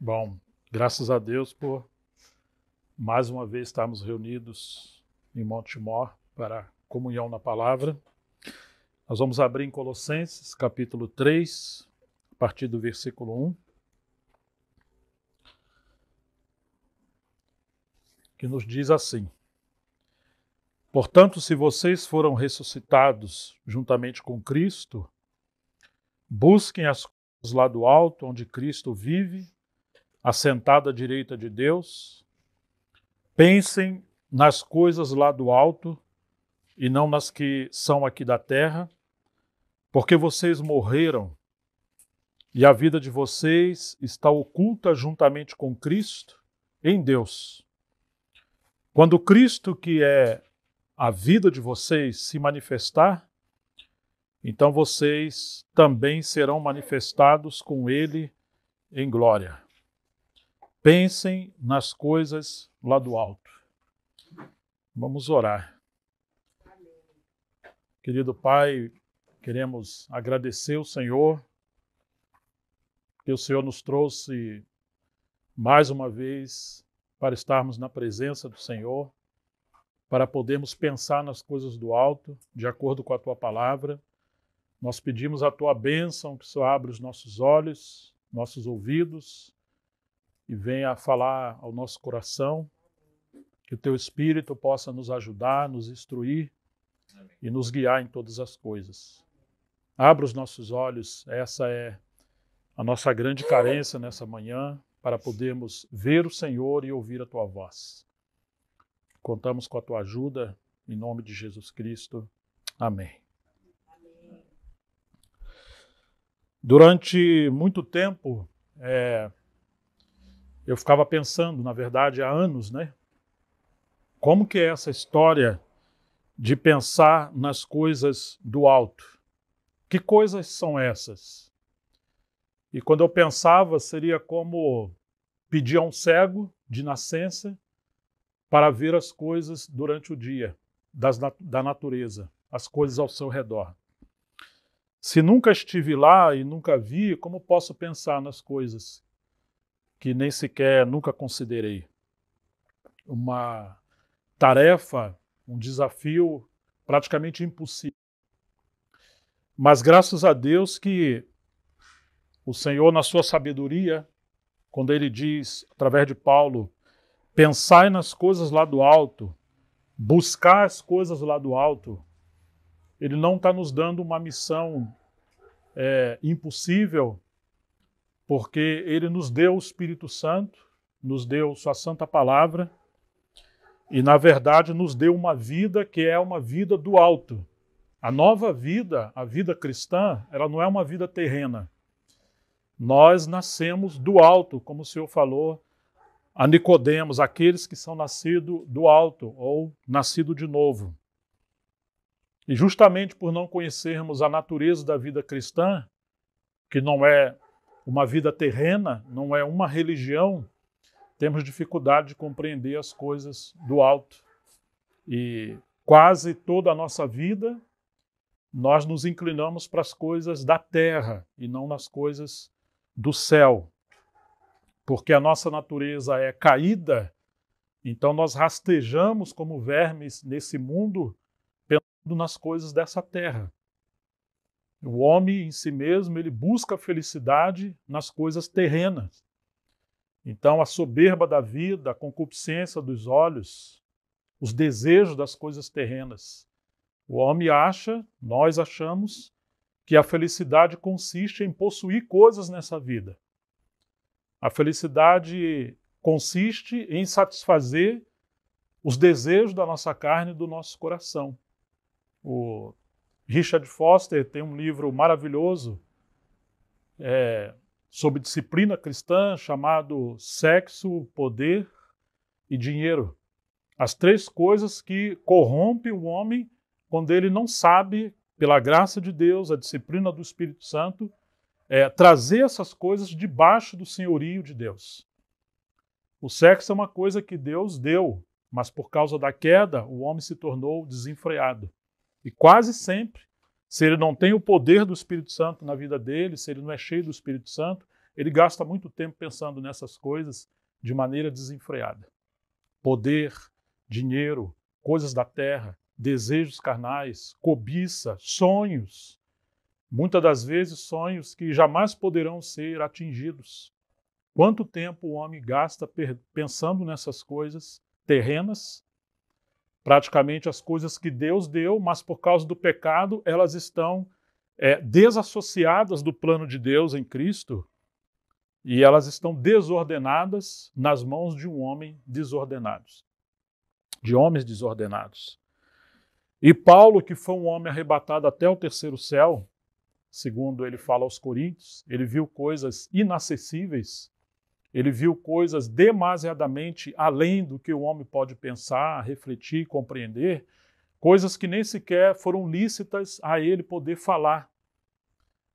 Bom, graças a Deus por mais uma vez estarmos reunidos em Montemor para comunhão na palavra. Nós vamos abrir em Colossenses, capítulo 3, a partir do versículo 1. Que nos diz assim: Portanto, se vocês foram ressuscitados juntamente com Cristo, busquem as coisas lá do alto, onde Cristo vive Assentada à direita de Deus, pensem nas coisas lá do alto e não nas que são aqui da terra, porque vocês morreram e a vida de vocês está oculta juntamente com Cristo em Deus. Quando Cristo, que é a vida de vocês, se manifestar, então vocês também serão manifestados com Ele em glória. Pensem nas coisas lá do alto. Vamos orar. Querido Pai, queremos agradecer o Senhor, que o Senhor nos trouxe mais uma vez para estarmos na presença do Senhor, para podermos pensar nas coisas do alto, de acordo com a tua palavra. Nós pedimos a tua bênção, que o Senhor abra os nossos olhos, nossos ouvidos, e venha falar ao nosso coração, que o teu Espírito possa nos ajudar, nos instruir Amém. e nos guiar em todas as coisas. Abra os nossos olhos, essa é a nossa grande carência nessa manhã, para podermos ver o Senhor e ouvir a tua voz. Contamos com a tua ajuda, em nome de Jesus Cristo. Amém. Amém. Durante muito tempo, é, eu ficava pensando, na verdade, há anos, né? Como que é essa história de pensar nas coisas do alto? Que coisas são essas? E quando eu pensava, seria como pedir a um cego de nascença para ver as coisas durante o dia, das, da natureza, as coisas ao seu redor. Se nunca estive lá e nunca vi, como posso pensar nas coisas que nem sequer nunca considerei. Uma tarefa, um desafio praticamente impossível. Mas graças a Deus que o Senhor, na sua sabedoria, quando ele diz, através de Paulo, pensai nas coisas lá do alto, buscar as coisas lá do alto, ele não está nos dando uma missão é, impossível, porque ele nos deu o Espírito Santo, nos deu sua santa palavra e, na verdade, nos deu uma vida que é uma vida do alto. A nova vida, a vida cristã, ela não é uma vida terrena. Nós nascemos do alto, como o Senhor falou a Nicodemos, aqueles que são nascidos do alto ou nascido de novo. E justamente por não conhecermos a natureza da vida cristã, que não é uma vida terrena, não é uma religião, temos dificuldade de compreender as coisas do alto. E quase toda a nossa vida nós nos inclinamos para as coisas da terra e não nas coisas do céu. Porque a nossa natureza é caída, então nós rastejamos como vermes nesse mundo pensando nas coisas dessa terra. O homem em si mesmo, ele busca a felicidade nas coisas terrenas. Então, a soberba da vida, a concupiscência dos olhos, os desejos das coisas terrenas. O homem acha, nós achamos, que a felicidade consiste em possuir coisas nessa vida. A felicidade consiste em satisfazer os desejos da nossa carne e do nosso coração. O Richard Foster tem um livro maravilhoso é, sobre disciplina cristã chamado Sexo, Poder e Dinheiro. As três coisas que corrompem o homem quando ele não sabe, pela graça de Deus, a disciplina do Espírito Santo, é, trazer essas coisas debaixo do senhorio de Deus. O sexo é uma coisa que Deus deu, mas por causa da queda, o homem se tornou desenfreado. E quase sempre, se ele não tem o poder do Espírito Santo na vida dele, se ele não é cheio do Espírito Santo, ele gasta muito tempo pensando nessas coisas de maneira desenfreada. Poder, dinheiro, coisas da terra, desejos carnais, cobiça, sonhos. Muitas das vezes, sonhos que jamais poderão ser atingidos. Quanto tempo o homem gasta pensando nessas coisas terrenas praticamente as coisas que Deus deu, mas por causa do pecado elas estão é, desassociadas do plano de Deus em Cristo e elas estão desordenadas nas mãos de um homem desordenado, de homens desordenados. E Paulo, que foi um homem arrebatado até o terceiro céu, segundo ele fala aos Coríntios, ele viu coisas inacessíveis ele viu coisas demasiadamente além do que o homem pode pensar, refletir, compreender, coisas que nem sequer foram lícitas a ele poder falar.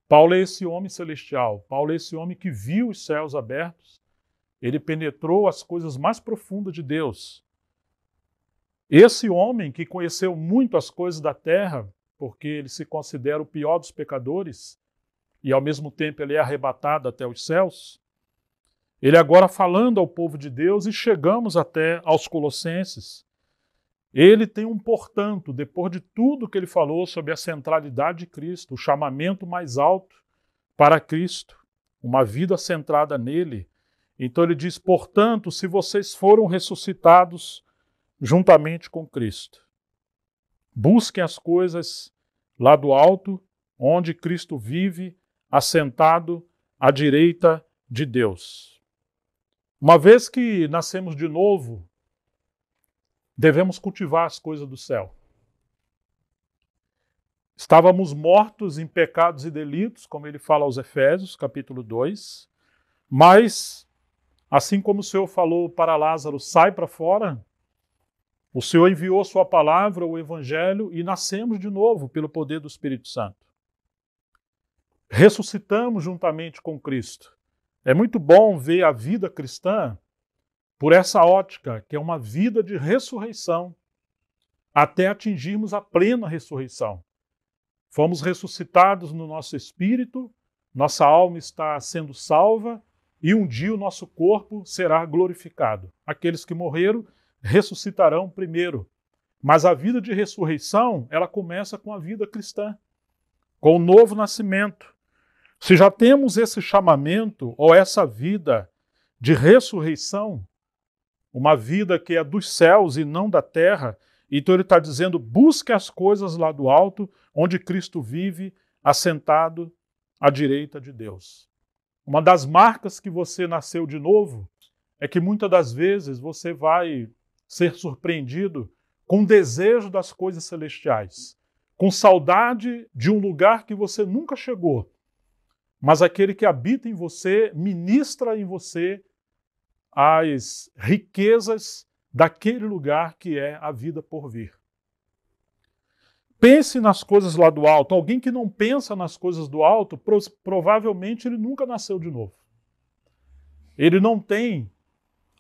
Paulo é esse homem celestial, Paulo é esse homem que viu os céus abertos, ele penetrou as coisas mais profundas de Deus. Esse homem que conheceu muito as coisas da terra, porque ele se considera o pior dos pecadores, e ao mesmo tempo ele é arrebatado até os céus, ele agora falando ao povo de Deus e chegamos até aos Colossenses. Ele tem um portanto, depois de tudo que ele falou sobre a centralidade de Cristo, o chamamento mais alto para Cristo, uma vida centrada nele. Então ele diz: portanto, se vocês foram ressuscitados juntamente com Cristo, busquem as coisas lá do alto, onde Cristo vive, assentado à direita de Deus. Uma vez que nascemos de novo, devemos cultivar as coisas do céu. Estávamos mortos em pecados e delitos, como ele fala aos Efésios, capítulo 2, mas, assim como o Senhor falou para Lázaro, sai para fora, o Senhor enviou Sua palavra, o Evangelho, e nascemos de novo pelo poder do Espírito Santo. Ressuscitamos juntamente com Cristo. É muito bom ver a vida cristã por essa ótica, que é uma vida de ressurreição, até atingirmos a plena ressurreição. Fomos ressuscitados no nosso espírito, nossa alma está sendo salva e um dia o nosso corpo será glorificado. Aqueles que morreram ressuscitarão primeiro. Mas a vida de ressurreição, ela começa com a vida cristã, com o novo nascimento. Se já temos esse chamamento ou essa vida de ressurreição, uma vida que é dos céus e não da terra, então ele está dizendo: busque as coisas lá do alto, onde Cristo vive, assentado à direita de Deus. Uma das marcas que você nasceu de novo é que muitas das vezes você vai ser surpreendido com desejo das coisas celestiais, com saudade de um lugar que você nunca chegou mas aquele que habita em você, ministra em você as riquezas daquele lugar que é a vida por vir. Pense nas coisas lá do alto. Alguém que não pensa nas coisas do alto, provavelmente ele nunca nasceu de novo. Ele não tem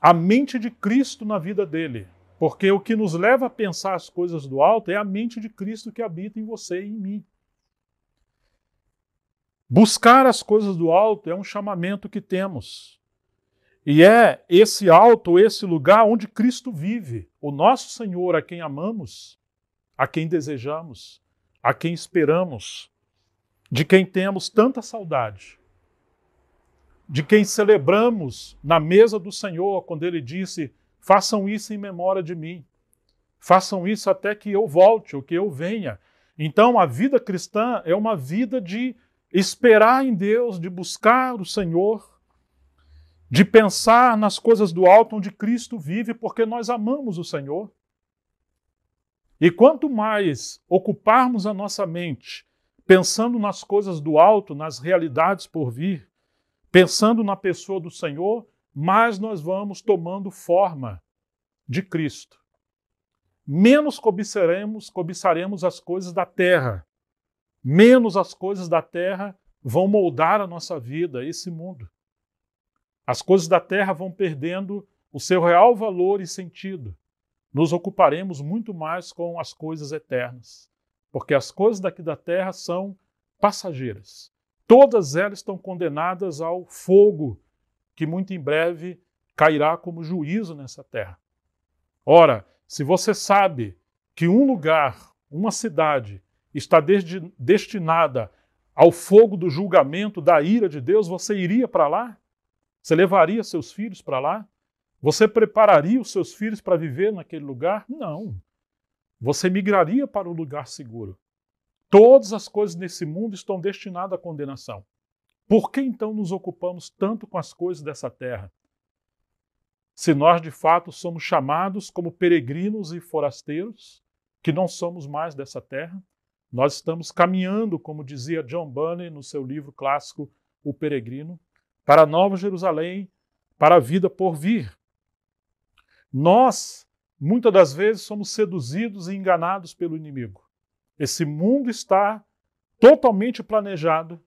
a mente de Cristo na vida dele, porque o que nos leva a pensar as coisas do alto é a mente de Cristo que habita em você e em mim. Buscar as coisas do alto é um chamamento que temos. E é esse alto, esse lugar onde Cristo vive, o nosso Senhor, a quem amamos, a quem desejamos, a quem esperamos, de quem temos tanta saudade, de quem celebramos na mesa do Senhor, quando ele disse: façam isso em memória de mim, façam isso até que eu volte ou que eu venha. Então, a vida cristã é uma vida de esperar em Deus, de buscar o Senhor, de pensar nas coisas do alto onde Cristo vive, porque nós amamos o Senhor. E quanto mais ocuparmos a nossa mente pensando nas coisas do alto, nas realidades por vir, pensando na pessoa do Senhor, mais nós vamos tomando forma de Cristo. Menos cobiçaremos, cobiçaremos as coisas da terra menos as coisas da terra vão moldar a nossa vida, esse mundo. As coisas da terra vão perdendo o seu real valor e sentido. Nos ocuparemos muito mais com as coisas eternas, porque as coisas daqui da terra são passageiras. Todas elas estão condenadas ao fogo, que muito em breve cairá como juízo nessa terra. Ora, se você sabe que um lugar, uma cidade, está desde, destinada ao fogo do julgamento, da ira de Deus, você iria para lá? Você levaria seus filhos para lá? Você prepararia os seus filhos para viver naquele lugar? Não. Você migraria para o lugar seguro. Todas as coisas nesse mundo estão destinadas à condenação. Por que então nos ocupamos tanto com as coisas dessa terra? Se nós de fato somos chamados como peregrinos e forasteiros, que não somos mais dessa terra, nós estamos caminhando, como dizia John Bunyan no seu livro clássico O Peregrino, para Nova Jerusalém, para a vida por vir. Nós, muitas das vezes, somos seduzidos e enganados pelo inimigo. Esse mundo está totalmente planejado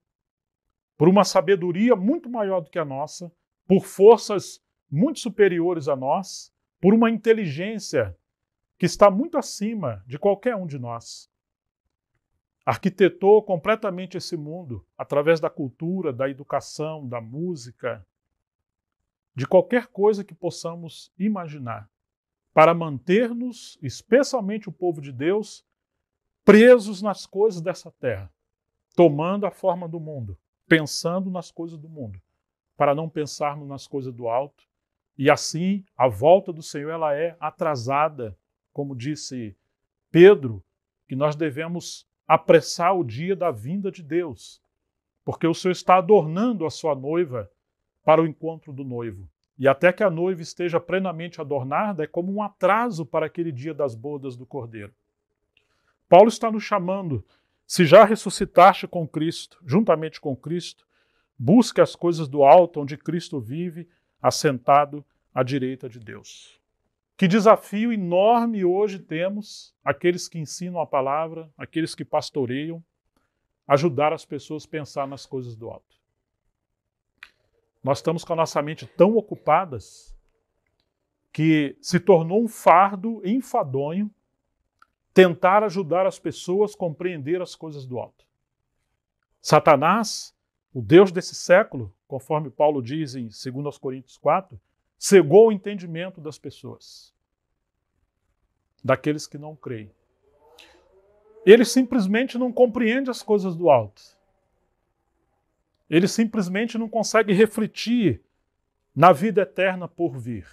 por uma sabedoria muito maior do que a nossa, por forças muito superiores a nós, por uma inteligência que está muito acima de qualquer um de nós arquitetou completamente esse mundo através da cultura, da educação, da música, de qualquer coisa que possamos imaginar, para manter-nos, especialmente o povo de Deus, presos nas coisas dessa terra, tomando a forma do mundo, pensando nas coisas do mundo, para não pensarmos nas coisas do alto. E assim, a volta do Senhor ela é atrasada, como disse Pedro, que nós devemos apressar o dia da vinda de Deus, porque o Senhor está adornando a sua noiva para o encontro do noivo. E até que a noiva esteja plenamente adornada, é como um atraso para aquele dia das bodas do Cordeiro. Paulo está nos chamando, se já ressuscitaste com Cristo, juntamente com Cristo, busque as coisas do alto onde Cristo vive, assentado à direita de Deus. Que desafio enorme hoje temos aqueles que ensinam a palavra, aqueles que pastoreiam, ajudar as pessoas a pensar nas coisas do alto. Nós estamos com a nossa mente tão ocupadas que se tornou um fardo enfadonho tentar ajudar as pessoas a compreender as coisas do alto. Satanás, o Deus desse século, conforme Paulo diz em 2 Coríntios 4, cegou o entendimento das pessoas, daqueles que não creem. Ele simplesmente não compreende as coisas do alto. Ele simplesmente não consegue refletir na vida eterna por vir.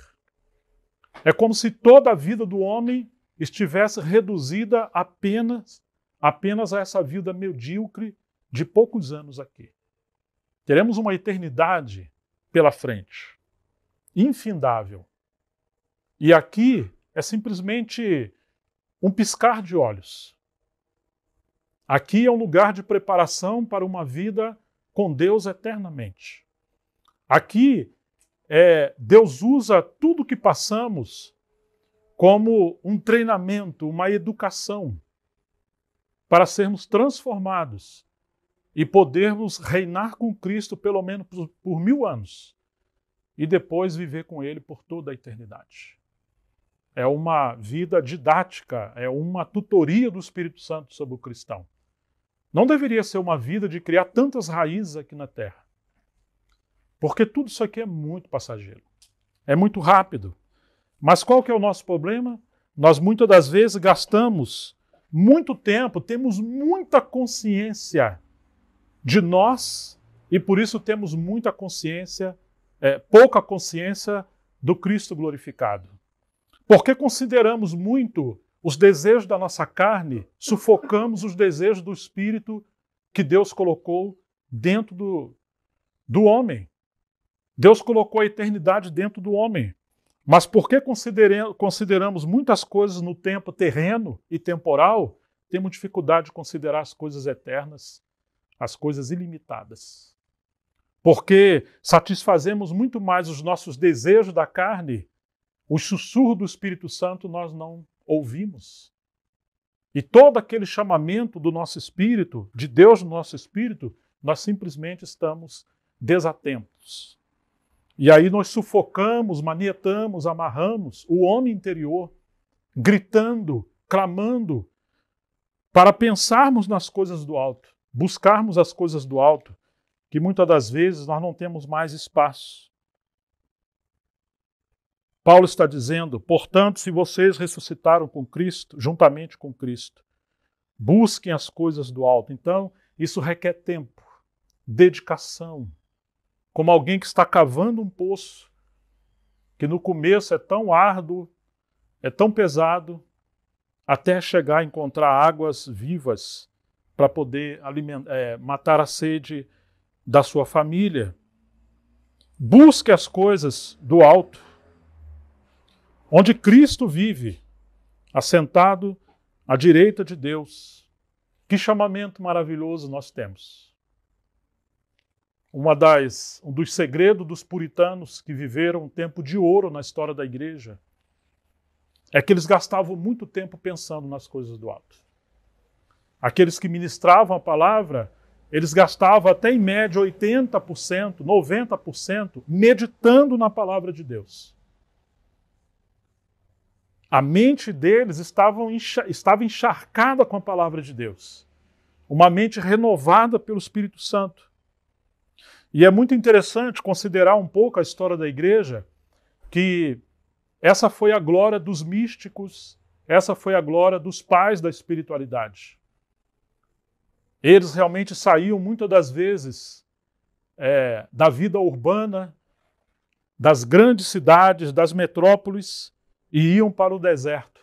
É como se toda a vida do homem estivesse reduzida apenas apenas a essa vida medíocre de poucos anos aqui. Teremos uma eternidade pela frente infindável. E aqui é simplesmente um piscar de olhos. Aqui é um lugar de preparação para uma vida com Deus eternamente. Aqui é, Deus usa tudo que passamos como um treinamento, uma educação, para sermos transformados e podermos reinar com Cristo pelo menos por, por mil anos e depois viver com Ele por toda a eternidade. É uma vida didática, é uma tutoria do Espírito Santo sobre o cristão. Não deveria ser uma vida de criar tantas raízes aqui na terra. Porque tudo isso aqui é muito passageiro. É muito rápido. Mas qual que é o nosso problema? Nós muitas das vezes gastamos muito tempo, temos muita consciência de nós e por isso temos muita consciência é, pouca consciência do Cristo glorificado. Porque consideramos muito os desejos da nossa carne, sufocamos os desejos do Espírito que Deus colocou dentro do, do homem. Deus colocou a eternidade dentro do homem. Mas porque consideramos muitas coisas no tempo terreno e temporal, temos dificuldade de considerar as coisas eternas, as coisas ilimitadas porque satisfazemos muito mais os nossos desejos da carne, o sussurro do Espírito Santo nós não ouvimos. E todo aquele chamamento do nosso espírito, de Deus no nosso espírito, nós simplesmente estamos desatentos. E aí nós sufocamos, manietamos, amarramos o homem interior, gritando, clamando, para pensarmos nas coisas do alto, buscarmos as coisas do alto, que muitas das vezes nós não temos mais espaço. Paulo está dizendo: portanto, se vocês ressuscitaram com Cristo, juntamente com Cristo, busquem as coisas do alto. Então, isso requer tempo, dedicação. Como alguém que está cavando um poço, que no começo é tão árduo, é tão pesado, até chegar a encontrar águas vivas para poder é, matar a sede da sua família. Busque as coisas do alto, onde Cristo vive, assentado à direita de Deus. Que chamamento maravilhoso nós temos. Uma das, um dos segredos dos puritanos que viveram um tempo de ouro na história da igreja é que eles gastavam muito tempo pensando nas coisas do alto. Aqueles que ministravam a palavra eles gastavam até em média 80%, 90% meditando na palavra de Deus. A mente deles estava encharcada com a palavra de Deus. Uma mente renovada pelo Espírito Santo. E é muito interessante considerar um pouco a história da igreja, que essa foi a glória dos místicos, essa foi a glória dos pais da espiritualidade. Eles realmente saíam muitas das vezes é, da vida urbana, das grandes cidades, das metrópoles e iam para o deserto,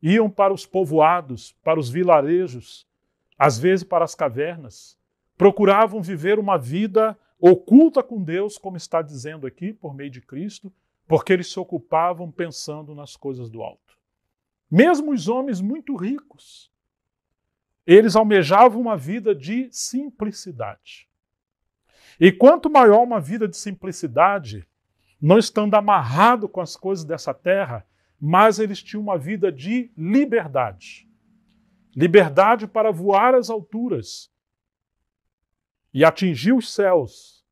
iam para os povoados, para os vilarejos, às vezes para as cavernas. Procuravam viver uma vida oculta com Deus, como está dizendo aqui, por meio de Cristo, porque eles se ocupavam pensando nas coisas do alto. Mesmo os homens muito ricos, eles almejavam uma vida de simplicidade. E quanto maior uma vida de simplicidade, não estando amarrado com as coisas dessa terra, mas eles tinham uma vida de liberdade. Liberdade para voar às alturas e atingir os céus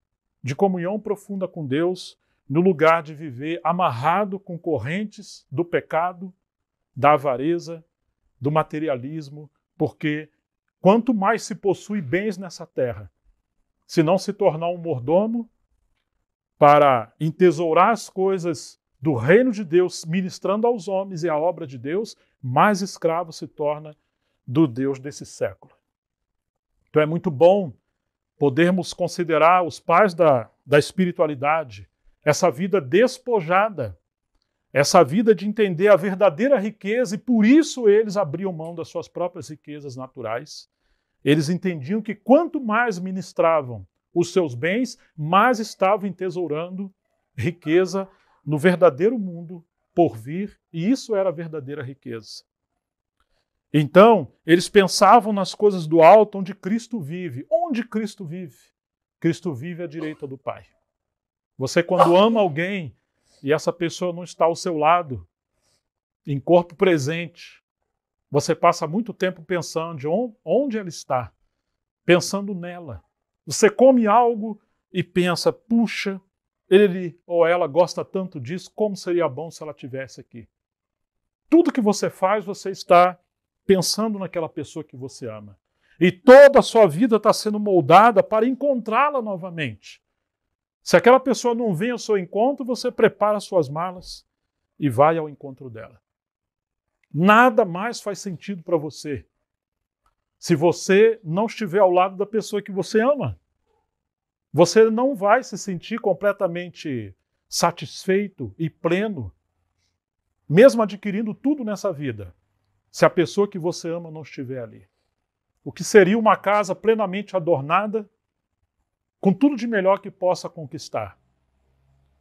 de comunhão profunda com Deus, no lugar de viver amarrado com correntes do pecado, da avareza, do materialismo, porque quanto mais se possui bens nessa terra, se não se tornar um mordomo para entesourar as coisas do reino de Deus, ministrando aos homens e à obra de Deus, mais escravo se torna do Deus desse século. Então é muito bom podermos considerar os pais da, da espiritualidade, essa vida despojada essa vida de entender a verdadeira riqueza e por isso eles abriam mão das suas próprias riquezas naturais. Eles entendiam que quanto mais ministravam os seus bens, mais estavam entesourando riqueza no verdadeiro mundo por vir, e isso era a verdadeira riqueza. Então, eles pensavam nas coisas do alto onde Cristo vive. Onde Cristo vive? Cristo vive à direita do Pai. Você, quando ama alguém, e essa pessoa não está ao seu lado, em corpo presente, você passa muito tempo pensando onde ela está, pensando nela. Você come algo e pensa, puxa, ele ou ela gosta tanto disso, como seria bom se ela tivesse aqui. Tudo que você faz, você está pensando naquela pessoa que você ama. E toda a sua vida está sendo moldada para encontrá-la novamente. Se aquela pessoa não vem ao seu encontro, você prepara suas malas e vai ao encontro dela. Nada mais faz sentido para você se você não estiver ao lado da pessoa que você ama. Você não vai se sentir completamente satisfeito e pleno, mesmo adquirindo tudo nessa vida, se a pessoa que você ama não estiver ali. O que seria uma casa plenamente adornada com tudo de melhor que possa conquistar.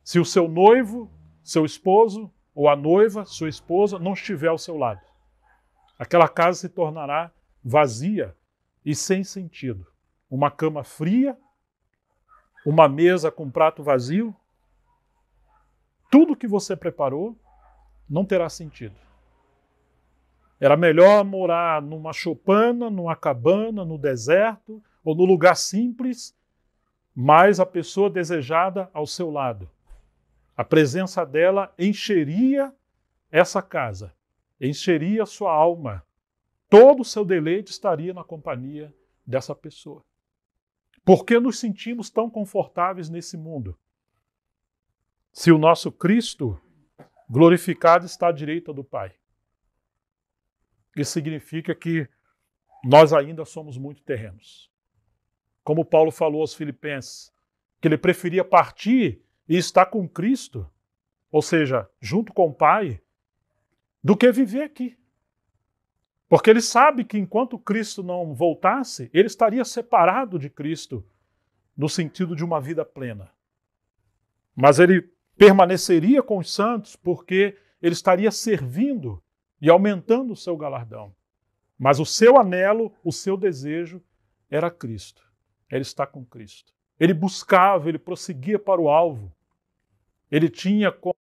Se o seu noivo, seu esposo ou a noiva, sua esposa, não estiver ao seu lado, aquela casa se tornará vazia e sem sentido. Uma cama fria, uma mesa com prato vazio, tudo que você preparou não terá sentido. Era melhor morar numa choupana, numa cabana, no deserto ou no lugar simples mais a pessoa desejada ao seu lado. A presença dela encheria essa casa, encheria sua alma. Todo o seu deleite estaria na companhia dessa pessoa. Por que nos sentimos tão confortáveis nesse mundo? Se o nosso Cristo glorificado está à direita do Pai. Isso significa que nós ainda somos muito terrenos como Paulo falou aos Filipenses, que ele preferia partir e estar com Cristo, ou seja, junto com o Pai, do que viver aqui. Porque ele sabe que enquanto Cristo não voltasse, ele estaria separado de Cristo no sentido de uma vida plena. Mas ele permaneceria com os santos porque ele estaria servindo e aumentando o seu galardão. Mas o seu anelo, o seu desejo era Cristo. Ele está com Cristo. Ele buscava, ele prosseguia para o alvo. Ele tinha como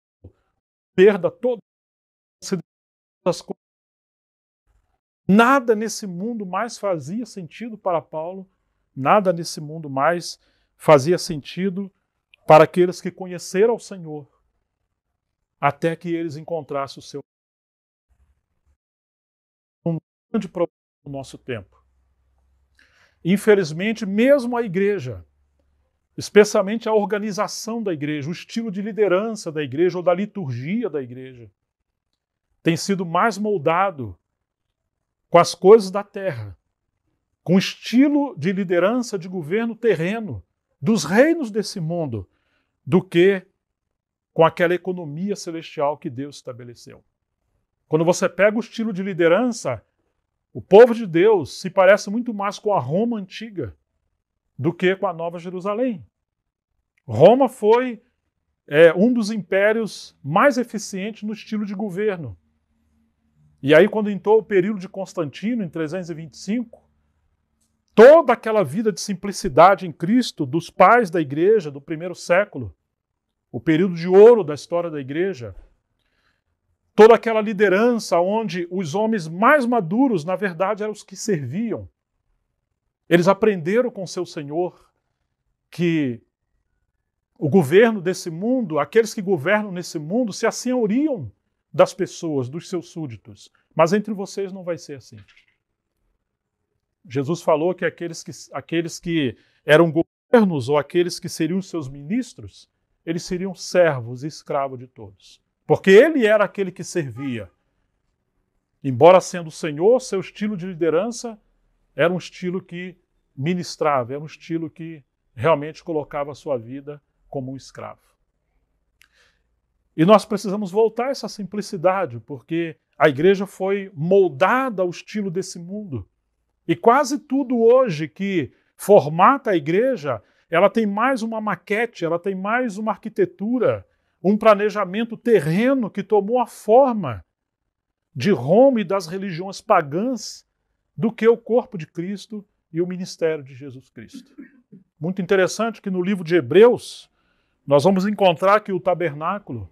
perda toda as coisas. Nada nesse mundo mais fazia sentido para Paulo, nada nesse mundo mais fazia sentido para aqueles que conheceram o Senhor, até que eles encontrassem o seu. Um grande problema do nosso tempo Infelizmente, mesmo a igreja, especialmente a organização da igreja, o estilo de liderança da igreja ou da liturgia da igreja, tem sido mais moldado com as coisas da terra, com o estilo de liderança de governo terreno dos reinos desse mundo, do que com aquela economia celestial que Deus estabeleceu. Quando você pega o estilo de liderança o povo de Deus se parece muito mais com a Roma antiga do que com a Nova Jerusalém. Roma foi é, um dos impérios mais eficientes no estilo de governo. E aí, quando entrou o período de Constantino, em 325, toda aquela vida de simplicidade em Cristo dos pais da igreja do primeiro século, o período de ouro da história da igreja, toda aquela liderança onde os homens mais maduros, na verdade, eram os que serviam. Eles aprenderam com seu Senhor que o governo desse mundo, aqueles que governam nesse mundo, se assenhoriam das pessoas, dos seus súditos. Mas entre vocês não vai ser assim. Jesus falou que aqueles que, aqueles que eram governos ou aqueles que seriam seus ministros, eles seriam servos e escravos de todos. Porque ele era aquele que servia. Embora sendo o Senhor, seu estilo de liderança era um estilo que ministrava, era um estilo que realmente colocava a sua vida como um escravo. E nós precisamos voltar a essa simplicidade, porque a igreja foi moldada ao estilo desse mundo. E quase tudo hoje que formata a igreja, ela tem mais uma maquete, ela tem mais uma arquitetura, um planejamento terreno que tomou a forma de Roma e das religiões pagãs do que o corpo de Cristo e o ministério de Jesus Cristo. Muito interessante que no livro de Hebreus nós vamos encontrar que o tabernáculo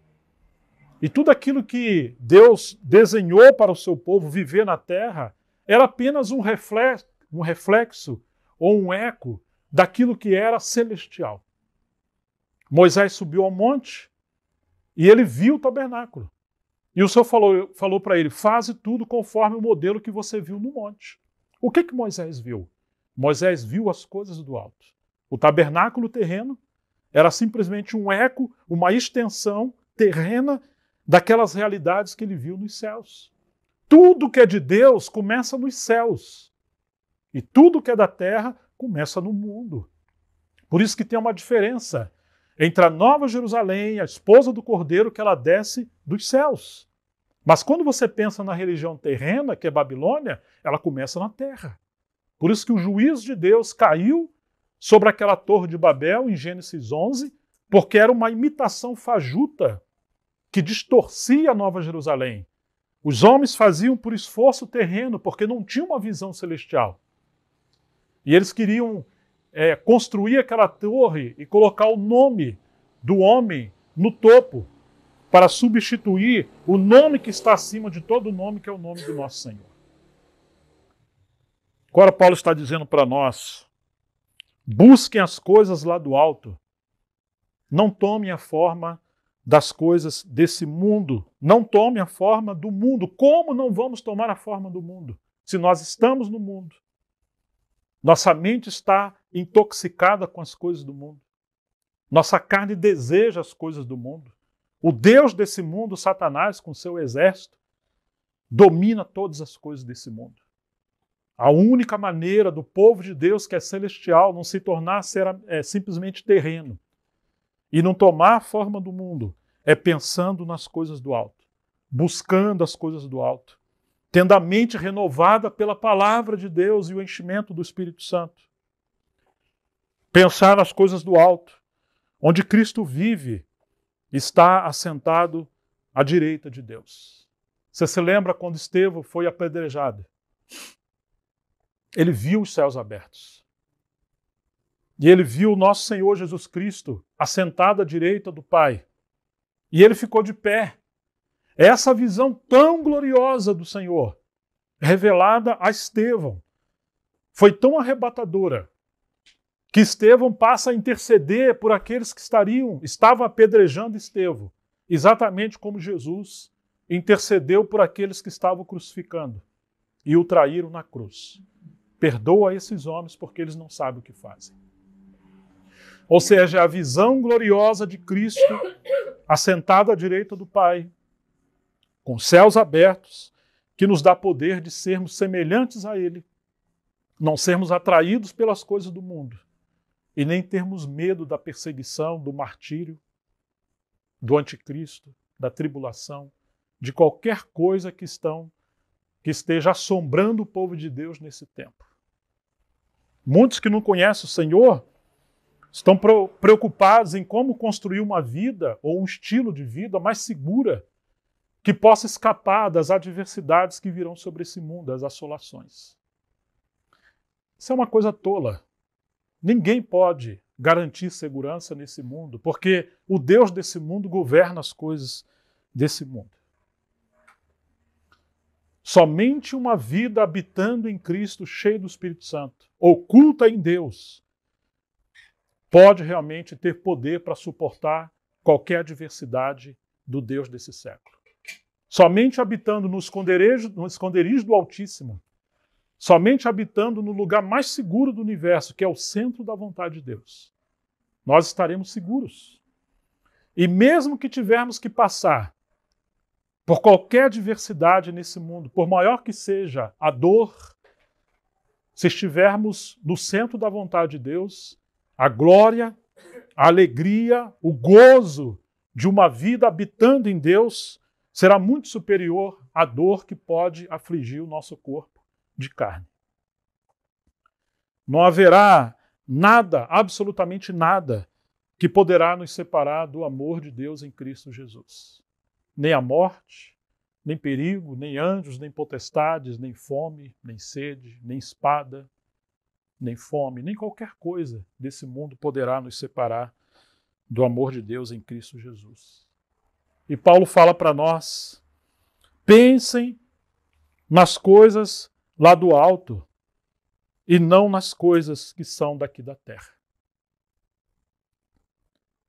e tudo aquilo que Deus desenhou para o seu povo viver na terra era apenas um reflexo, um reflexo ou um eco daquilo que era celestial. Moisés subiu ao monte e ele viu o tabernáculo. E o Senhor falou, falou para ele: faze tudo conforme o modelo que você viu no monte. O que, que Moisés viu? Moisés viu as coisas do alto. O tabernáculo terreno era simplesmente um eco, uma extensão terrena daquelas realidades que ele viu nos céus. Tudo que é de Deus começa nos céus. E tudo que é da terra começa no mundo. Por isso que tem uma diferença Entra a Nova Jerusalém, a esposa do Cordeiro, que ela desce dos céus. Mas quando você pensa na religião terrena, que é Babilônia, ela começa na terra. Por isso que o juízo de Deus caiu sobre aquela torre de Babel em Gênesis 11, porque era uma imitação fajuta que distorcia a Nova Jerusalém. Os homens faziam por esforço terreno, porque não tinham uma visão celestial. E eles queriam é, construir aquela torre e colocar o nome do homem no topo, para substituir o nome que está acima de todo nome, que é o nome do nosso Senhor. Agora, Paulo está dizendo para nós: busquem as coisas lá do alto, não tomem a forma das coisas desse mundo, não tomem a forma do mundo. Como não vamos tomar a forma do mundo? Se nós estamos no mundo, nossa mente está intoxicada com as coisas do mundo. Nossa carne deseja as coisas do mundo. O Deus desse mundo, Satanás, com seu exército, domina todas as coisas desse mundo. A única maneira do povo de Deus, que é celestial, não se tornar ser, é, simplesmente terreno e não tomar a forma do mundo é pensando nas coisas do alto, buscando as coisas do alto, tendo a mente renovada pela palavra de Deus e o enchimento do Espírito Santo pensar nas coisas do alto, onde Cristo vive, está assentado à direita de Deus. Você se lembra quando Estevão foi apedrejado? Ele viu os céus abertos. E ele viu o nosso Senhor Jesus Cristo assentado à direita do Pai. E ele ficou de pé. É essa visão tão gloriosa do Senhor, revelada a Estevão, foi tão arrebatadora que Estevão passa a interceder por aqueles que estariam, estavam apedrejando Estevão, exatamente como Jesus intercedeu por aqueles que estavam crucificando e o traíram na cruz. Perdoa esses homens porque eles não sabem o que fazem. Ou seja, a visão gloriosa de Cristo assentado à direita do Pai, com céus abertos, que nos dá poder de sermos semelhantes a Ele, não sermos atraídos pelas coisas do mundo, e nem termos medo da perseguição, do martírio, do anticristo, da tribulação, de qualquer coisa que estão que esteja assombrando o povo de Deus nesse tempo. Muitos que não conhecem o Senhor estão preocupados em como construir uma vida ou um estilo de vida mais segura que possa escapar das adversidades que virão sobre esse mundo, das assolações. Isso é uma coisa tola, Ninguém pode garantir segurança nesse mundo, porque o Deus desse mundo governa as coisas desse mundo. Somente uma vida habitando em Cristo, cheia do Espírito Santo, oculta em Deus, pode realmente ter poder para suportar qualquer adversidade do Deus desse século. Somente habitando no esconderijo, no esconderijo do Altíssimo, somente habitando no lugar mais seguro do universo, que é o centro da vontade de Deus. Nós estaremos seguros. E mesmo que tivermos que passar por qualquer adversidade nesse mundo, por maior que seja a dor, se estivermos no centro da vontade de Deus, a glória, a alegria, o gozo de uma vida habitando em Deus será muito superior à dor que pode afligir o nosso corpo de carne. Não haverá nada, absolutamente nada, que poderá nos separar do amor de Deus em Cristo Jesus. Nem a morte, nem perigo, nem anjos, nem potestades, nem fome, nem sede, nem espada, nem fome, nem qualquer coisa desse mundo poderá nos separar do amor de Deus em Cristo Jesus. E Paulo fala para nós: pensem nas coisas lá do alto e não nas coisas que são daqui da terra.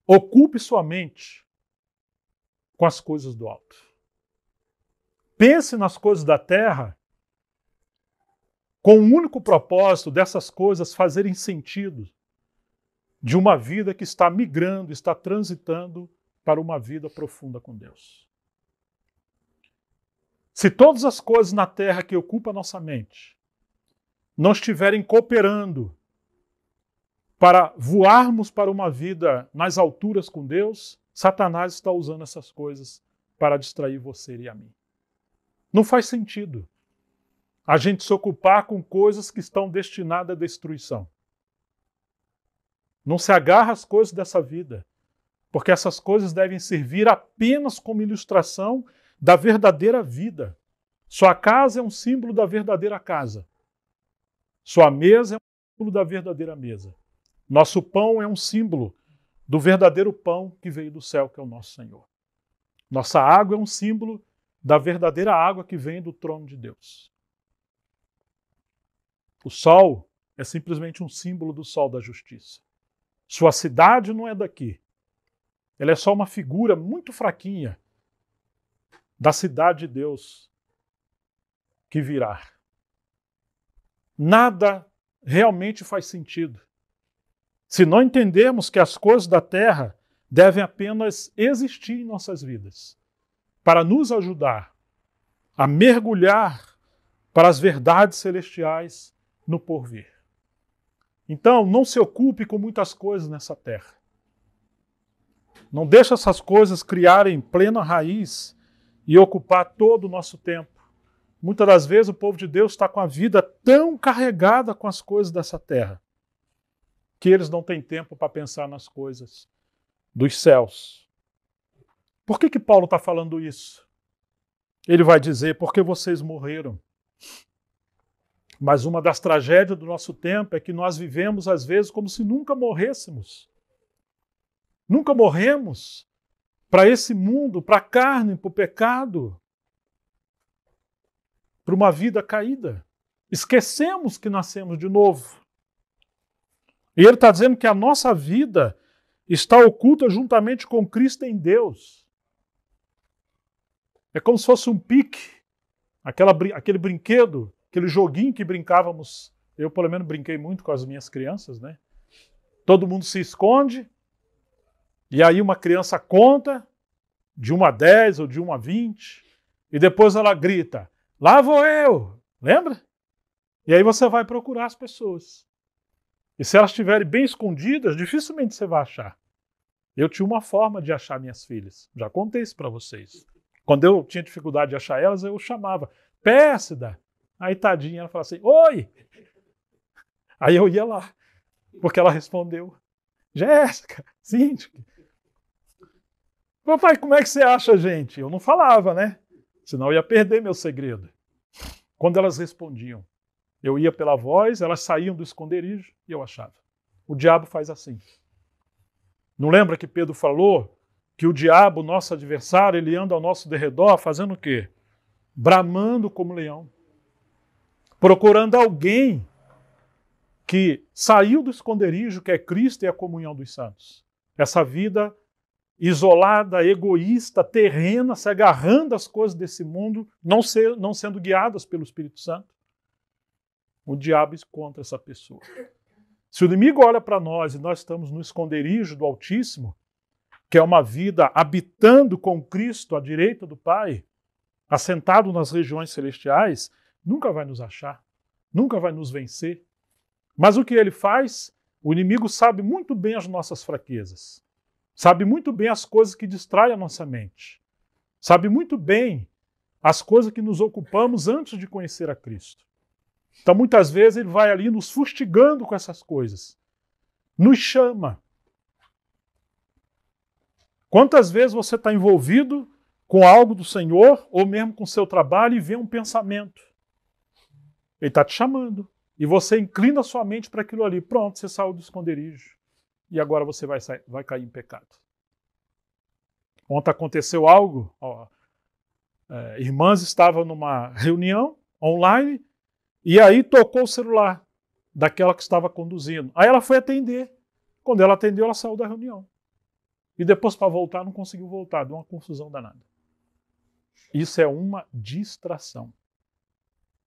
Ocupe sua mente com as coisas do alto. Pense nas coisas da terra com o único propósito dessas coisas fazerem sentido de uma vida que está migrando, está transitando para uma vida profunda com Deus. Se todas as coisas na terra que ocupam a nossa mente não estiverem cooperando para voarmos para uma vida nas alturas com Deus, Satanás está usando essas coisas para distrair você e a mim. Não faz sentido a gente se ocupar com coisas que estão destinadas à destruição. Não se agarra às coisas dessa vida, porque essas coisas devem servir apenas como ilustração da verdadeira vida. Sua casa é um símbolo da verdadeira casa. Sua mesa é um símbolo da verdadeira mesa. Nosso pão é um símbolo do verdadeiro pão que veio do céu, que é o nosso Senhor. Nossa água é um símbolo da verdadeira água que vem do trono de Deus. O sol é simplesmente um símbolo do sol da justiça. Sua cidade não é daqui. Ela é só uma figura muito fraquinha da cidade de Deus que virá. Nada realmente faz sentido. Se não entendermos que as coisas da terra devem apenas existir em nossas vidas, para nos ajudar a mergulhar para as verdades celestiais no porvir. Então, não se ocupe com muitas coisas nessa terra. Não deixe essas coisas criarem plena raiz e ocupar todo o nosso tempo. Muitas das vezes o povo de Deus está com a vida tão carregada com as coisas dessa terra que eles não têm tempo para pensar nas coisas dos céus. Por que, que Paulo está falando isso? Ele vai dizer: porque vocês morreram. Mas uma das tragédias do nosso tempo é que nós vivemos, às vezes, como se nunca morrêssemos. Nunca morremos para esse mundo, para a carne, para o pecado, para uma vida caída. Esquecemos que nascemos de novo. E ele está dizendo que a nossa vida está oculta juntamente com Cristo em Deus. É como se fosse um pique, aquela, aquele brinquedo, aquele joguinho que brincávamos. Eu, pelo menos, brinquei muito com as minhas crianças, né? Todo mundo se esconde, e aí uma criança conta de uma a 10 ou de uma a 20, e depois ela grita: "Lá vou eu!". Lembra? E aí você vai procurar as pessoas. E se elas estiverem bem escondidas, dificilmente você vai achar. Eu tinha uma forma de achar minhas filhas. Já contei isso para vocês. Quando eu tinha dificuldade de achar elas, eu chamava. Pérsida! Aí tadinha, ela falava assim, oi! Aí eu ia lá, porque ela respondeu. Jéssica, Cindy, Papai, como é que você acha, gente? Eu não falava, né? Senão eu ia perder meu segredo. Quando elas respondiam, eu ia pela voz, elas saíam do esconderijo e eu achava. O diabo faz assim. Não lembra que Pedro falou que o diabo, nosso adversário, ele anda ao nosso derredor fazendo o quê? Bramando como leão. Procurando alguém que saiu do esconderijo, que é Cristo e a comunhão dos santos. Essa vida isolada, egoísta, terrena, se agarrando às coisas desse mundo, não, ser, não sendo guiadas pelo Espírito Santo, o diabo encontra essa pessoa. Se o inimigo olha para nós e nós estamos no esconderijo do Altíssimo, que é uma vida habitando com Cristo à direita do Pai, assentado nas regiões celestiais, nunca vai nos achar, nunca vai nos vencer. Mas o que ele faz? O inimigo sabe muito bem as nossas fraquezas sabe muito bem as coisas que distraem a nossa mente, sabe muito bem as coisas que nos ocupamos antes de conhecer a Cristo. Então, muitas vezes, ele vai ali nos fustigando com essas coisas, nos chama. Quantas vezes você está envolvido com algo do Senhor, ou mesmo com seu trabalho, e vê um pensamento? Ele está te chamando. E você inclina sua mente para aquilo ali. Pronto, você saiu do esconderijo e agora você vai, sair, vai cair em pecado. Ontem aconteceu algo, ó, é, irmãs estavam numa reunião online e aí tocou o celular daquela que estava conduzindo. Aí ela foi atender. Quando ela atendeu, ela saiu da reunião. E depois, para voltar, não conseguiu voltar, deu uma confusão danada. Isso é uma distração.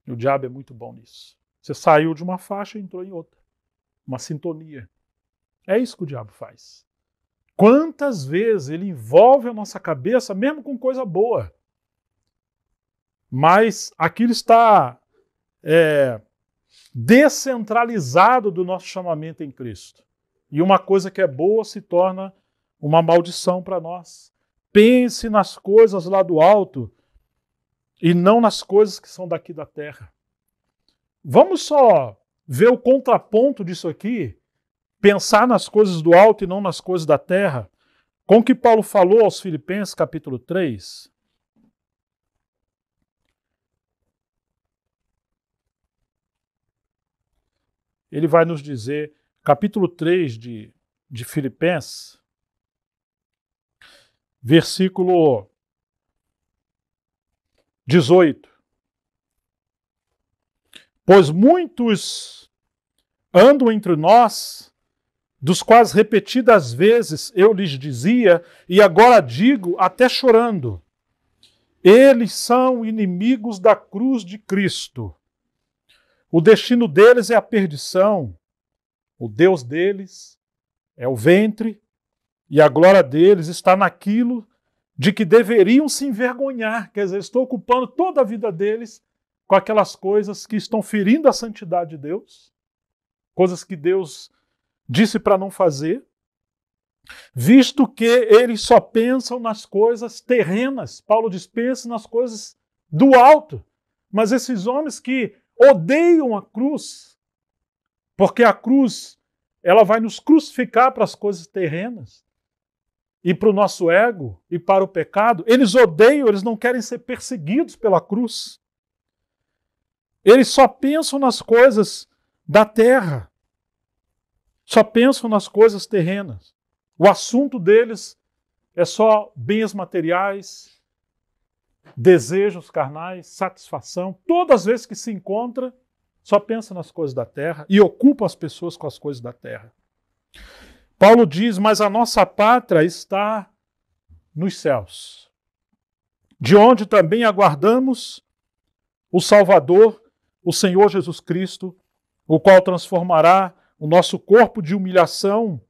E o diabo é muito bom nisso. Você saiu de uma faixa e entrou em outra. Uma sintonia. É isso que o diabo faz. Quantas vezes ele envolve a nossa cabeça, mesmo com coisa boa. Mas aquilo está é, descentralizado do nosso chamamento em Cristo. E uma coisa que é boa se torna uma maldição para nós. Pense nas coisas lá do alto e não nas coisas que são daqui da terra. Vamos só ver o contraponto disso aqui pensar nas coisas do alto e não nas coisas da terra, com que Paulo falou aos Filipenses, capítulo 3. Ele vai nos dizer, capítulo 3 de, de Filipenses, versículo 18. Pois muitos andam entre nós dos quais repetidas vezes eu lhes dizia, e agora digo até chorando: eles são inimigos da cruz de Cristo. O destino deles é a perdição, o Deus deles é o ventre, e a glória deles está naquilo de que deveriam se envergonhar, quer dizer, estou ocupando toda a vida deles com aquelas coisas que estão ferindo a santidade de Deus, coisas que Deus disse para não fazer, visto que eles só pensam nas coisas terrenas. Paulo diz: pense nas coisas do alto. Mas esses homens que odeiam a cruz, porque a cruz ela vai nos crucificar para as coisas terrenas e para o nosso ego e para o pecado, eles odeiam, eles não querem ser perseguidos pela cruz. Eles só pensam nas coisas da terra só pensam nas coisas terrenas. O assunto deles é só bens materiais, desejos carnais, satisfação. Todas as vezes que se encontra, só pensa nas coisas da terra e ocupa as pessoas com as coisas da terra. Paulo diz: Mas a nossa pátria está nos céus, de onde também aguardamos o Salvador, o Senhor Jesus Cristo, o qual transformará o nosso corpo de humilhação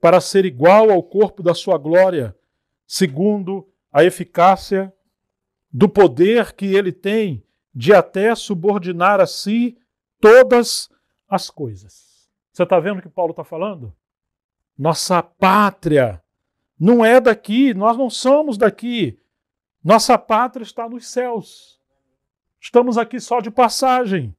para ser igual ao corpo da sua glória, segundo a eficácia do poder que ele tem de até subordinar a si todas as coisas. Você está vendo o que Paulo está falando? Nossa pátria não é daqui, nós não somos daqui. Nossa pátria está nos céus. Estamos aqui só de passagem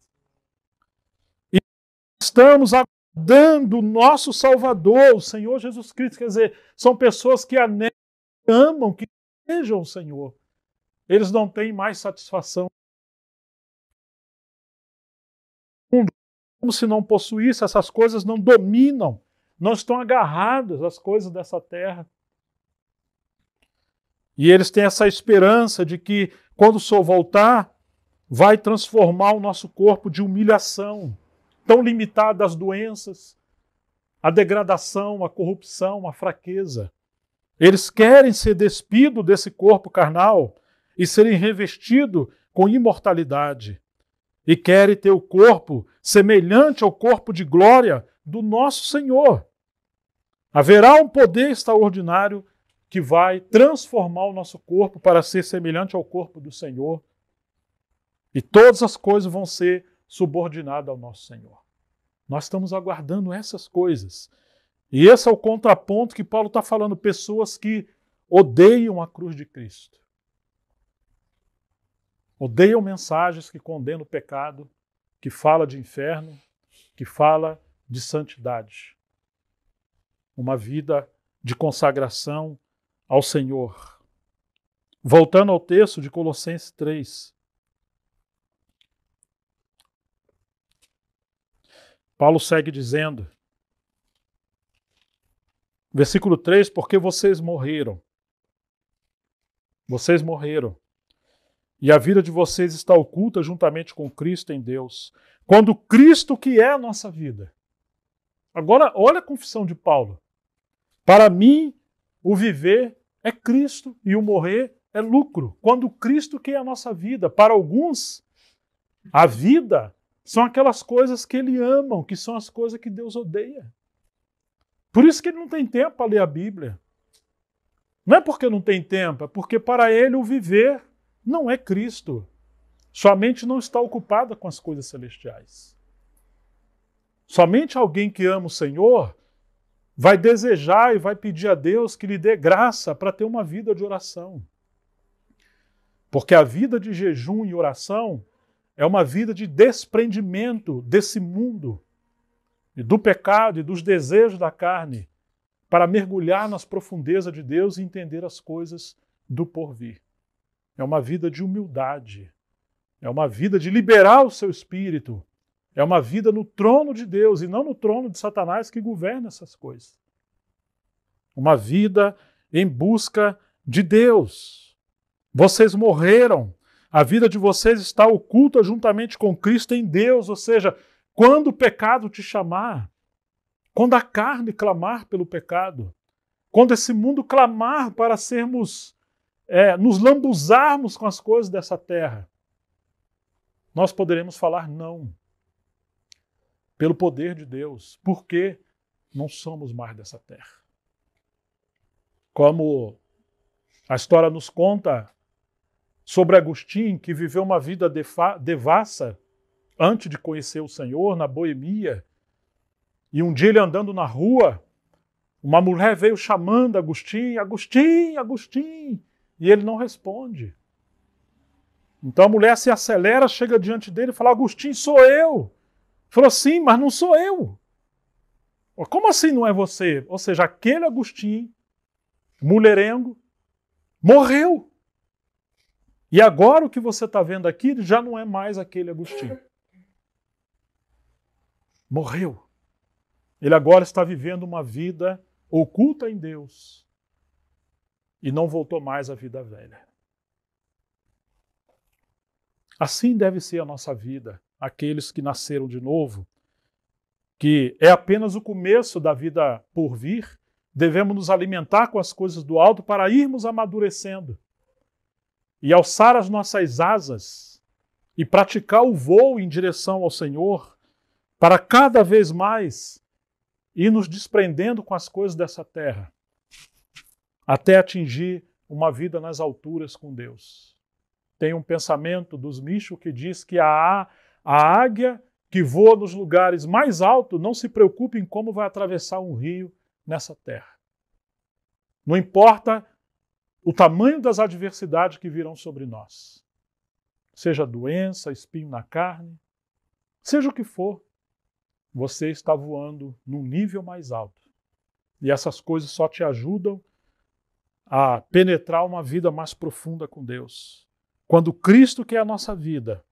estamos aguardando o nosso Salvador, o Senhor Jesus Cristo. Quer dizer, são pessoas que anelam, que amam, que desejam o Senhor. Eles não têm mais satisfação. Como se não possuísse, essas coisas não dominam, não estão agarradas às coisas dessa terra. E eles têm essa esperança de que, quando o Senhor voltar, vai transformar o nosso corpo de humilhação tão limitada às doenças, à degradação, à corrupção, à fraqueza. Eles querem ser despido desse corpo carnal e serem revestido com imortalidade. E querem ter o corpo semelhante ao corpo de glória do nosso Senhor. Haverá um poder extraordinário que vai transformar o nosso corpo para ser semelhante ao corpo do Senhor. E todas as coisas vão ser subordinada ao nosso Senhor. Nós estamos aguardando essas coisas. E esse é o contraponto que Paulo está falando, pessoas que odeiam a cruz de Cristo. Odeiam mensagens que condenam o pecado, que fala de inferno, que fala de santidade. Uma vida de consagração ao Senhor. Voltando ao texto de Colossenses 3, Paulo segue dizendo, versículo 3: Porque vocês morreram. Vocês morreram. E a vida de vocês está oculta juntamente com Cristo em Deus. Quando Cristo, que é a nossa vida. Agora, olha a confissão de Paulo. Para mim, o viver é Cristo e o morrer é lucro. Quando Cristo, que é a nossa vida. Para alguns, a vida são aquelas coisas que ele ama, que são as coisas que Deus odeia. Por isso que ele não tem tempo para ler a Bíblia. Não é porque não tem tempo, é porque para ele o viver não é Cristo. Sua mente não está ocupada com as coisas celestiais. Somente alguém que ama o Senhor vai desejar e vai pedir a Deus que lhe dê graça para ter uma vida de oração. Porque a vida de jejum e oração é uma vida de desprendimento desse mundo, e do pecado e dos desejos da carne, para mergulhar nas profundezas de Deus e entender as coisas do porvir. É uma vida de humildade, é uma vida de liberar o seu espírito, é uma vida no trono de Deus e não no trono de Satanás que governa essas coisas. Uma vida em busca de Deus. Vocês morreram a vida de vocês está oculta juntamente com Cristo em Deus, ou seja, quando o pecado te chamar, quando a carne clamar pelo pecado, quando esse mundo clamar para sermos, é, nos lambuzarmos com as coisas dessa terra, nós poderemos falar não, pelo poder de Deus, porque não somos mais dessa terra. Como a história nos conta, sobre Agostinho, que viveu uma vida devassa antes de conhecer o Senhor, na boemia. E um dia ele andando na rua, uma mulher veio chamando Agostinho, Agostinho, Agostinho, e ele não responde. Então a mulher se acelera, chega diante dele e fala: Agostinho, sou eu. Falou: sim, mas não sou eu. Como assim não é você? Ou seja, aquele Agostinho, mulherengo, morreu. E agora o que você está vendo aqui já não é mais aquele Agostinho. Morreu. Ele agora está vivendo uma vida oculta em Deus e não voltou mais à vida velha. Assim deve ser a nossa vida, aqueles que nasceram de novo, que é apenas o começo da vida por vir, devemos nos alimentar com as coisas do alto para irmos amadurecendo e alçar as nossas asas e praticar o voo em direção ao Senhor, para cada vez mais ir nos desprendendo com as coisas dessa terra, até atingir uma vida nas alturas com Deus. Tem um pensamento dos místicos que diz que a, a águia que voa nos lugares mais altos não se preocupe em como vai atravessar um rio nessa terra. Não importa o tamanho das adversidades que virão sobre nós. Seja doença, espinho na carne, seja o que for, você está voando num nível mais alto. E essas coisas só te ajudam a penetrar uma vida mais profunda com Deus. Quando Cristo, que é a nossa vida,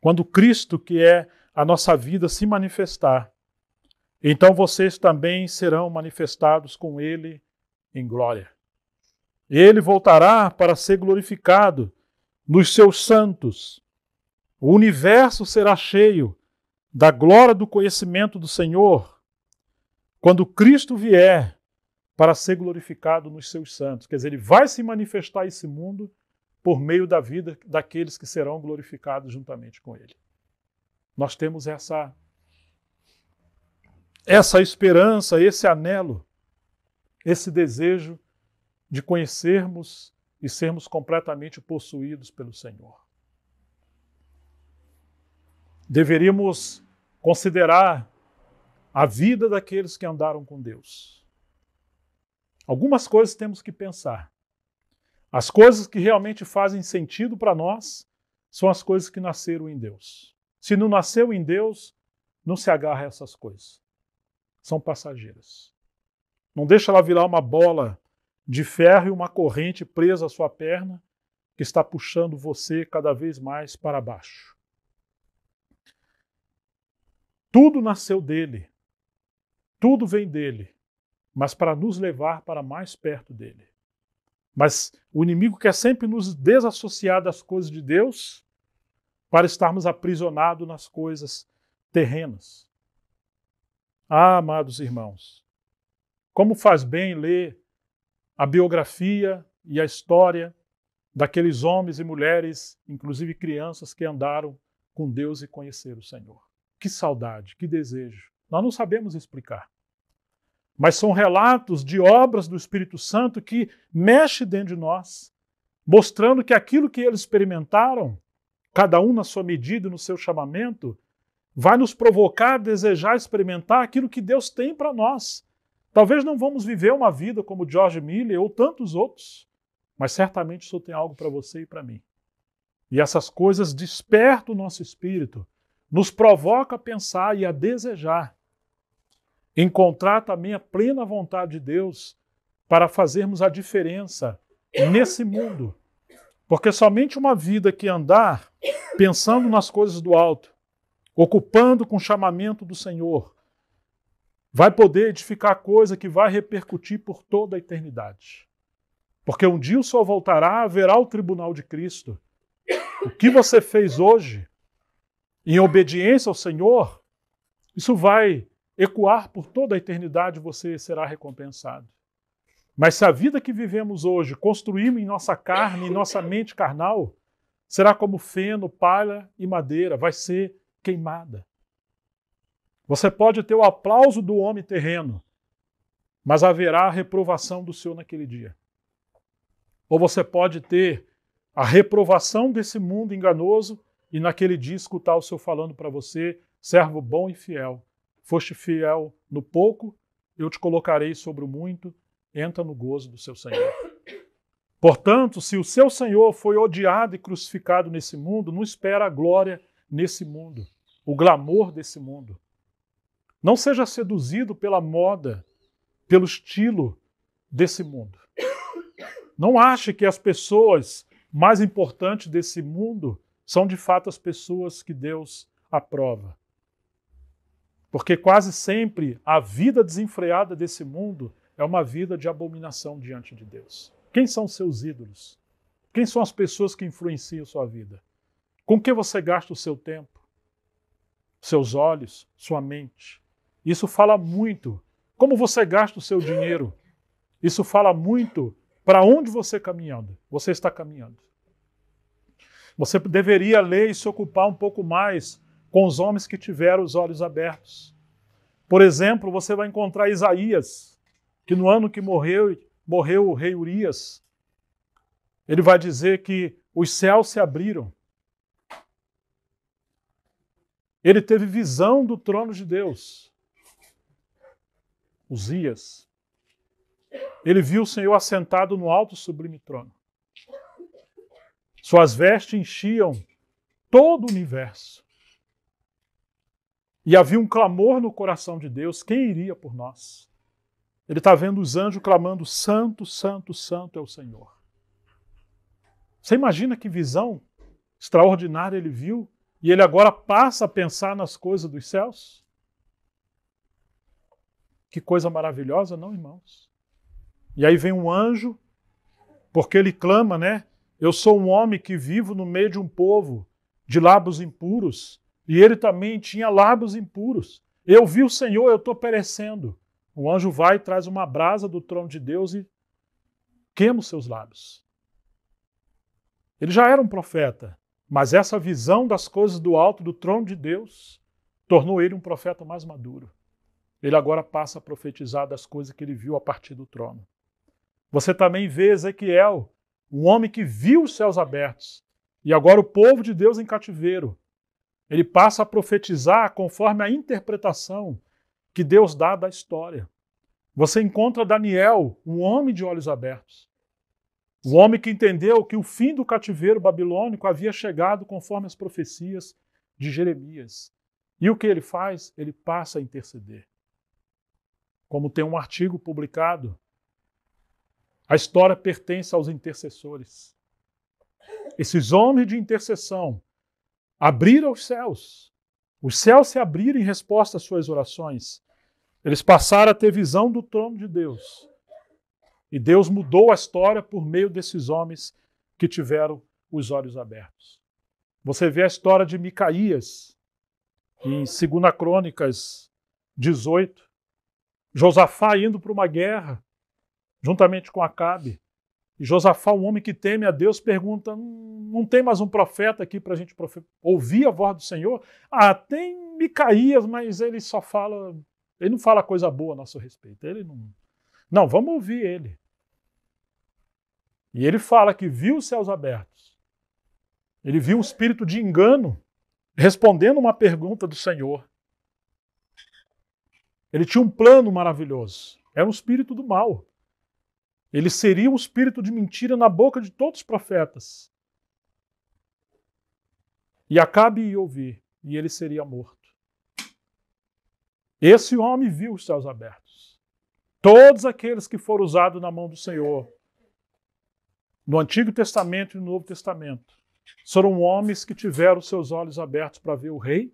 quando Cristo, que é a nossa vida, se manifestar, então vocês também serão manifestados com Ele em glória. Ele voltará para ser glorificado nos seus santos. O universo será cheio da glória do conhecimento do Senhor quando Cristo vier para ser glorificado nos seus santos. Quer dizer, ele vai se manifestar a esse mundo por meio da vida daqueles que serão glorificados juntamente com ele. Nós temos essa essa esperança, esse anelo esse desejo de conhecermos e sermos completamente possuídos pelo Senhor. Deveríamos considerar a vida daqueles que andaram com Deus. Algumas coisas temos que pensar. As coisas que realmente fazem sentido para nós são as coisas que nasceram em Deus. Se não nasceu em Deus, não se agarra a essas coisas. São passageiras. Não deixa ela virar uma bola de ferro e uma corrente presa à sua perna que está puxando você cada vez mais para baixo. Tudo nasceu dele. Tudo vem dele, mas para nos levar para mais perto dele. Mas o inimigo quer sempre nos desassociar das coisas de Deus para estarmos aprisionados nas coisas terrenas. Ah, amados irmãos, como faz bem ler a biografia e a história daqueles homens e mulheres, inclusive crianças, que andaram com Deus e conheceram o Senhor. Que saudade, que desejo. Nós não sabemos explicar. Mas são relatos de obras do Espírito Santo que mexe dentro de nós, mostrando que aquilo que eles experimentaram, cada um na sua medida, no seu chamamento, vai nos provocar a desejar experimentar aquilo que Deus tem para nós Talvez não vamos viver uma vida como George Miller ou tantos outros, mas certamente isso tem algo para você e para mim. E essas coisas despertam o nosso espírito, nos provoca a pensar e a desejar encontrar também a plena vontade de Deus para fazermos a diferença nesse mundo. Porque somente uma vida que andar pensando nas coisas do alto, ocupando com o chamamento do Senhor, vai poder edificar coisa que vai repercutir por toda a eternidade. Porque um dia o sol voltará, haverá o tribunal de Cristo. O que você fez hoje, em obediência ao Senhor, isso vai ecoar por toda a eternidade, você será recompensado. Mas se a vida que vivemos hoje construímos em nossa carne, em nossa mente carnal, será como feno, palha e madeira, vai ser queimada. Você pode ter o aplauso do homem terreno, mas haverá a reprovação do seu naquele dia. Ou você pode ter a reprovação desse mundo enganoso e naquele dia escutar o seu falando para você, servo bom e fiel. Foste fiel no pouco, eu te colocarei sobre o muito, entra no gozo do seu Senhor. Portanto, se o seu Senhor foi odiado e crucificado nesse mundo, não espera a glória nesse mundo, o glamour desse mundo. Não seja seduzido pela moda, pelo estilo desse mundo. Não ache que as pessoas mais importantes desse mundo são de fato as pessoas que Deus aprova. Porque quase sempre a vida desenfreada desse mundo é uma vida de abominação diante de Deus. Quem são seus ídolos? Quem são as pessoas que influenciam sua vida? Com que você gasta o seu tempo, seus olhos, sua mente? Isso fala muito. Como você gasta o seu dinheiro? Isso fala muito para onde você caminhando. Você está caminhando. Você deveria ler e se ocupar um pouco mais com os homens que tiveram os olhos abertos. Por exemplo, você vai encontrar Isaías, que no ano que morreu, morreu o rei Urias, ele vai dizer que os céus se abriram. Ele teve visão do trono de Deus. Uzias, ele viu o Senhor assentado no alto sublime trono. Suas vestes enchiam todo o universo. E havia um clamor no coração de Deus: quem iria por nós? Ele está vendo os anjos clamando: Santo, Santo, Santo é o Senhor. Você imagina que visão extraordinária ele viu? E ele agora passa a pensar nas coisas dos céus? Que coisa maravilhosa, não, irmãos? E aí vem um anjo, porque ele clama, né? Eu sou um homem que vivo no meio de um povo de lábios impuros, e ele também tinha lábios impuros. Eu vi o Senhor, eu estou perecendo. O anjo vai e traz uma brasa do trono de Deus e queima os seus lábios. Ele já era um profeta, mas essa visão das coisas do alto, do trono de Deus, tornou ele um profeta mais maduro ele agora passa a profetizar das coisas que ele viu a partir do trono. Você também vê Ezequiel, um homem que viu os céus abertos e agora o povo de Deus em cativeiro. Ele passa a profetizar conforme a interpretação que Deus dá da história. Você encontra Daniel, um homem de olhos abertos. Um homem que entendeu que o fim do cativeiro babilônico havia chegado conforme as profecias de Jeremias. E o que ele faz? Ele passa a interceder como tem um artigo publicado, a história pertence aos intercessores. Esses homens de intercessão abriram os céus. Os céus se abriram em resposta às suas orações. Eles passaram a ter visão do trono de Deus. E Deus mudou a história por meio desses homens que tiveram os olhos abertos. Você vê a história de Micaías, em 2 Crônicas 18, Josafá indo para uma guerra, juntamente com Acabe. E Josafá, um homem que teme a Deus, pergunta: não tem mais um profeta aqui para a gente ouvir a voz do Senhor? Ah, tem Micaías, mas ele só fala, ele não fala coisa boa a nosso respeito. Ele não. Não, vamos ouvir ele. E ele fala que viu os céus abertos. Ele viu um espírito de engano respondendo uma pergunta do Senhor. Ele tinha um plano maravilhoso. Era um espírito do mal. Ele seria um espírito de mentira na boca de todos os profetas. E acabe e ouvir, e ele seria morto. Esse homem viu os céus abertos. Todos aqueles que foram usados na mão do Senhor, no Antigo Testamento e no Novo Testamento, foram homens que tiveram seus olhos abertos para ver o Rei,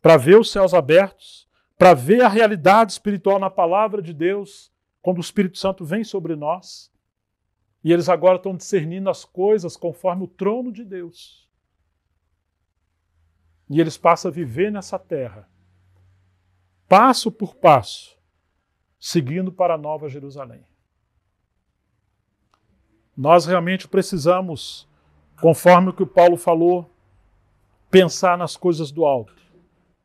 para ver os céus abertos para ver a realidade espiritual na palavra de Deus, quando o Espírito Santo vem sobre nós. E eles agora estão discernindo as coisas conforme o trono de Deus. E eles passam a viver nessa terra, passo por passo, seguindo para a Nova Jerusalém. Nós realmente precisamos, conforme o que o Paulo falou, pensar nas coisas do alto,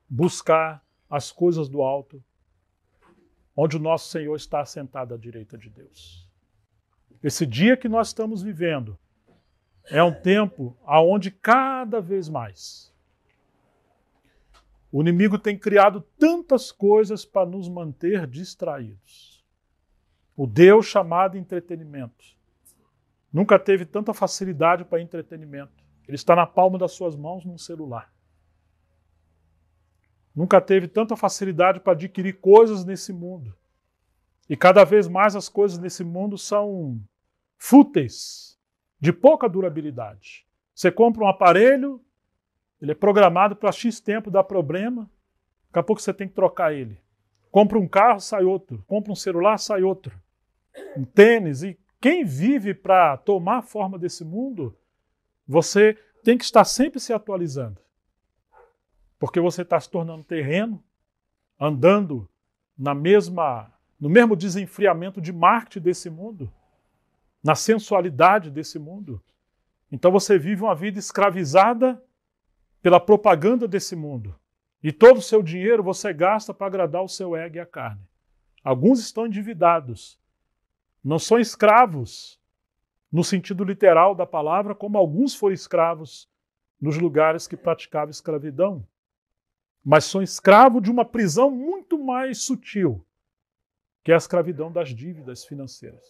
buscar as coisas do alto, onde o nosso Senhor está assentado à direita de Deus. Esse dia que nós estamos vivendo é um tempo aonde cada vez mais o inimigo tem criado tantas coisas para nos manter distraídos. O Deus chamado entretenimento nunca teve tanta facilidade para entretenimento. Ele está na palma das suas mãos num celular nunca teve tanta facilidade para adquirir coisas nesse mundo. E cada vez mais as coisas nesse mundo são fúteis, de pouca durabilidade. Você compra um aparelho, ele é programado para X tempo dar problema, daqui a pouco você tem que trocar ele. Compra um carro, sai outro. Compra um celular, sai outro. Um tênis. E quem vive para tomar a forma desse mundo, você tem que estar sempre se atualizando porque você está se tornando terreno, andando na mesma, no mesmo desenfriamento de Marte desse mundo, na sensualidade desse mundo. Então você vive uma vida escravizada pela propaganda desse mundo. E todo o seu dinheiro você gasta para agradar o seu ego e a carne. Alguns estão endividados. Não são escravos no sentido literal da palavra, como alguns foram escravos nos lugares que praticavam escravidão mas sou escravo de uma prisão muito mais sutil, que é a escravidão das dívidas financeiras.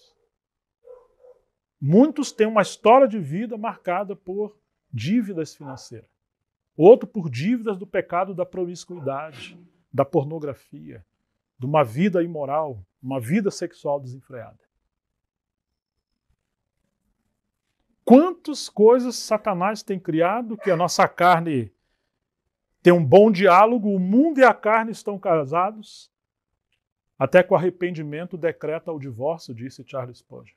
Muitos têm uma história de vida marcada por dívidas financeiras, outro por dívidas do pecado da promiscuidade, da pornografia, de uma vida imoral, uma vida sexual desenfreada. Quantas coisas Satanás tem criado que a nossa carne tem um bom diálogo, o mundo e a carne estão casados, até que o arrependimento decreta o divórcio, disse Charles Spurgeon.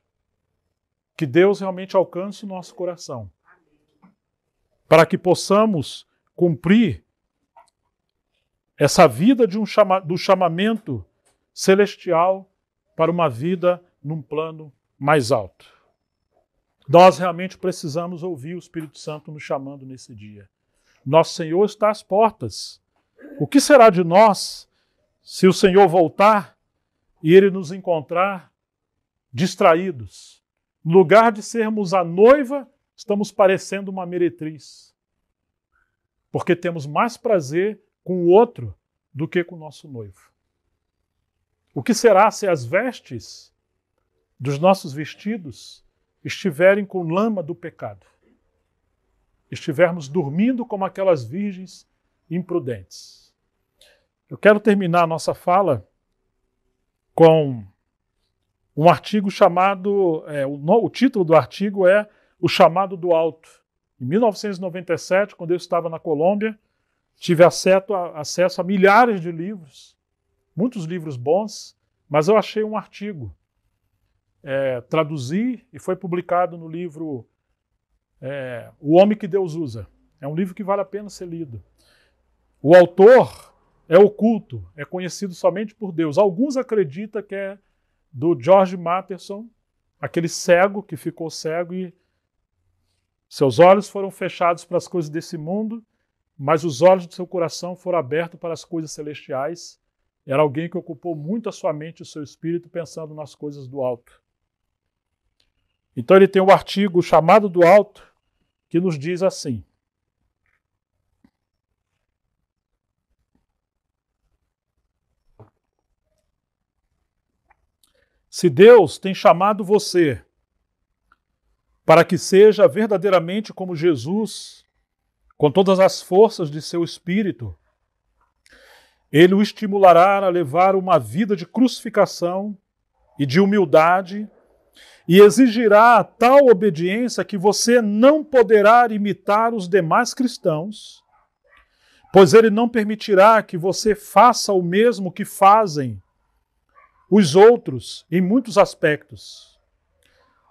Que Deus realmente alcance o nosso coração, para que possamos cumprir essa vida um chama, do chamamento celestial para uma vida num plano mais alto. Nós realmente precisamos ouvir o Espírito Santo nos chamando nesse dia. Nosso Senhor está às portas. O que será de nós se o Senhor voltar e ele nos encontrar distraídos? No lugar de sermos a noiva, estamos parecendo uma meretriz. Porque temos mais prazer com o outro do que com o nosso noivo. O que será se as vestes dos nossos vestidos estiverem com lama do pecado? estivermos dormindo como aquelas virgens imprudentes. Eu quero terminar a nossa fala com um artigo chamado, é, o, o título do artigo é O Chamado do Alto. Em 1997, quando eu estava na Colômbia, tive acesso a, acesso a milhares de livros, muitos livros bons, mas eu achei um artigo. É, traduzi e foi publicado no livro é, O Homem que Deus Usa. É um livro que vale a pena ser lido. O autor é oculto, é conhecido somente por Deus. Alguns acreditam que é do George Matterson, aquele cego que ficou cego e seus olhos foram fechados para as coisas desse mundo, mas os olhos do seu coração foram abertos para as coisas celestiais. Era alguém que ocupou muito a sua mente e o seu espírito pensando nas coisas do alto. Então ele tem um artigo chamado do alto, que nos diz assim: Se Deus tem chamado você para que seja verdadeiramente como Jesus, com todas as forças de seu espírito, ele o estimulará a levar uma vida de crucificação e de humildade e exigirá tal obediência que você não poderá imitar os demais cristãos, pois ele não permitirá que você faça o mesmo que fazem os outros em muitos aspectos.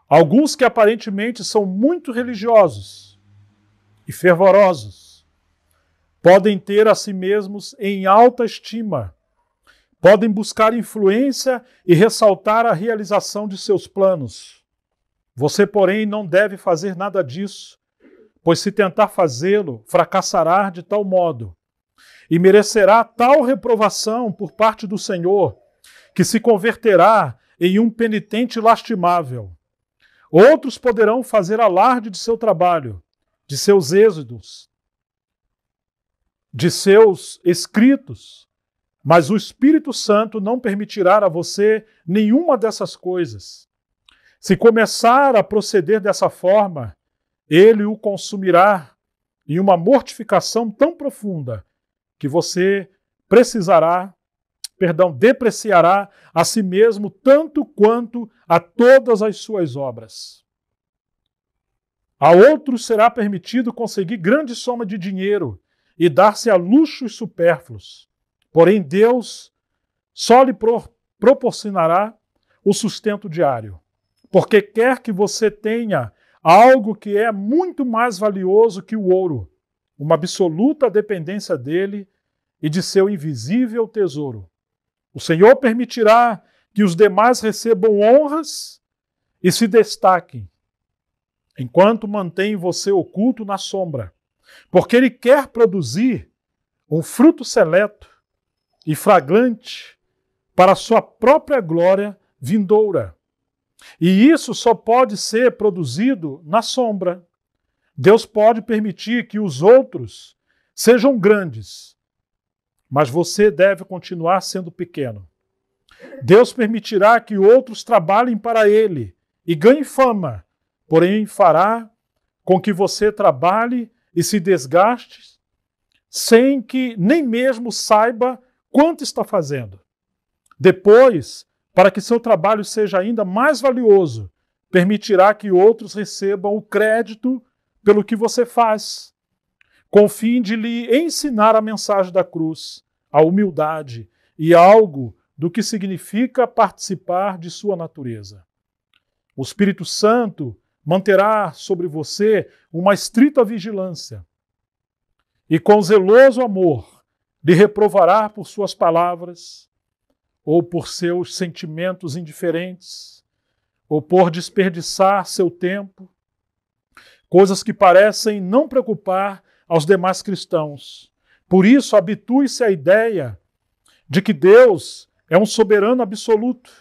Alguns que aparentemente são muito religiosos e fervorosos podem ter a si mesmos em alta estima podem buscar influência e ressaltar a realização de seus planos. Você, porém, não deve fazer nada disso, pois se tentar fazê-lo, fracassará de tal modo e merecerá tal reprovação por parte do Senhor que se converterá em um penitente lastimável. Outros poderão fazer alarde de seu trabalho, de seus êxodos, de seus escritos, mas o Espírito Santo não permitirá a você nenhuma dessas coisas. Se começar a proceder dessa forma, ele o consumirá em uma mortificação tão profunda que você precisará, perdão, depreciará a si mesmo tanto quanto a todas as suas obras. A outros será permitido conseguir grande soma de dinheiro e dar-se a luxos supérfluos. Porém, Deus só lhe proporcionará o sustento diário, porque quer que você tenha algo que é muito mais valioso que o ouro, uma absoluta dependência dele e de seu invisível tesouro. O Senhor permitirá que os demais recebam honras e se destaquem, enquanto mantém você oculto na sombra, porque Ele quer produzir um fruto seleto e fragrante para sua própria glória vindoura. E isso só pode ser produzido na sombra. Deus pode permitir que os outros sejam grandes, mas você deve continuar sendo pequeno. Deus permitirá que outros trabalhem para Ele e ganhem fama, porém fará com que você trabalhe e se desgaste sem que nem mesmo saiba quanto está fazendo. Depois, para que seu trabalho seja ainda mais valioso, permitirá que outros recebam o crédito pelo que você faz, com o fim de lhe ensinar a mensagem da cruz, a humildade e algo do que significa participar de sua natureza. O Espírito Santo manterá sobre você uma estrita vigilância e, com zeloso amor, lhe reprovará por suas palavras, ou por seus sentimentos indiferentes, ou por desperdiçar seu tempo, coisas que parecem não preocupar aos demais cristãos. Por isso, habitue-se à ideia de que Deus é um soberano absoluto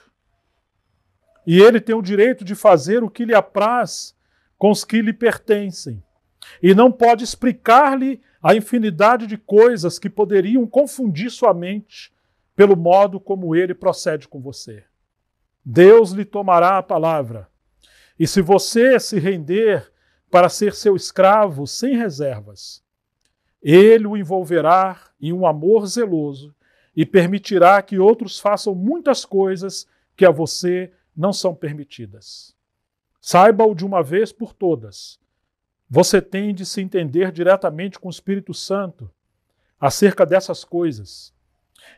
e ele tem o direito de fazer o que lhe apraz com os que lhe pertencem e não pode explicar-lhe a infinidade de coisas que poderiam confundir sua mente pelo modo como ele procede com você. Deus lhe tomará a palavra. E se você se render para ser seu escravo sem reservas, ele o envolverá em um amor zeloso e permitirá que outros façam muitas coisas que a você não são permitidas. Saiba-o de uma vez por todas você tem de se entender diretamente com o Espírito Santo acerca dessas coisas.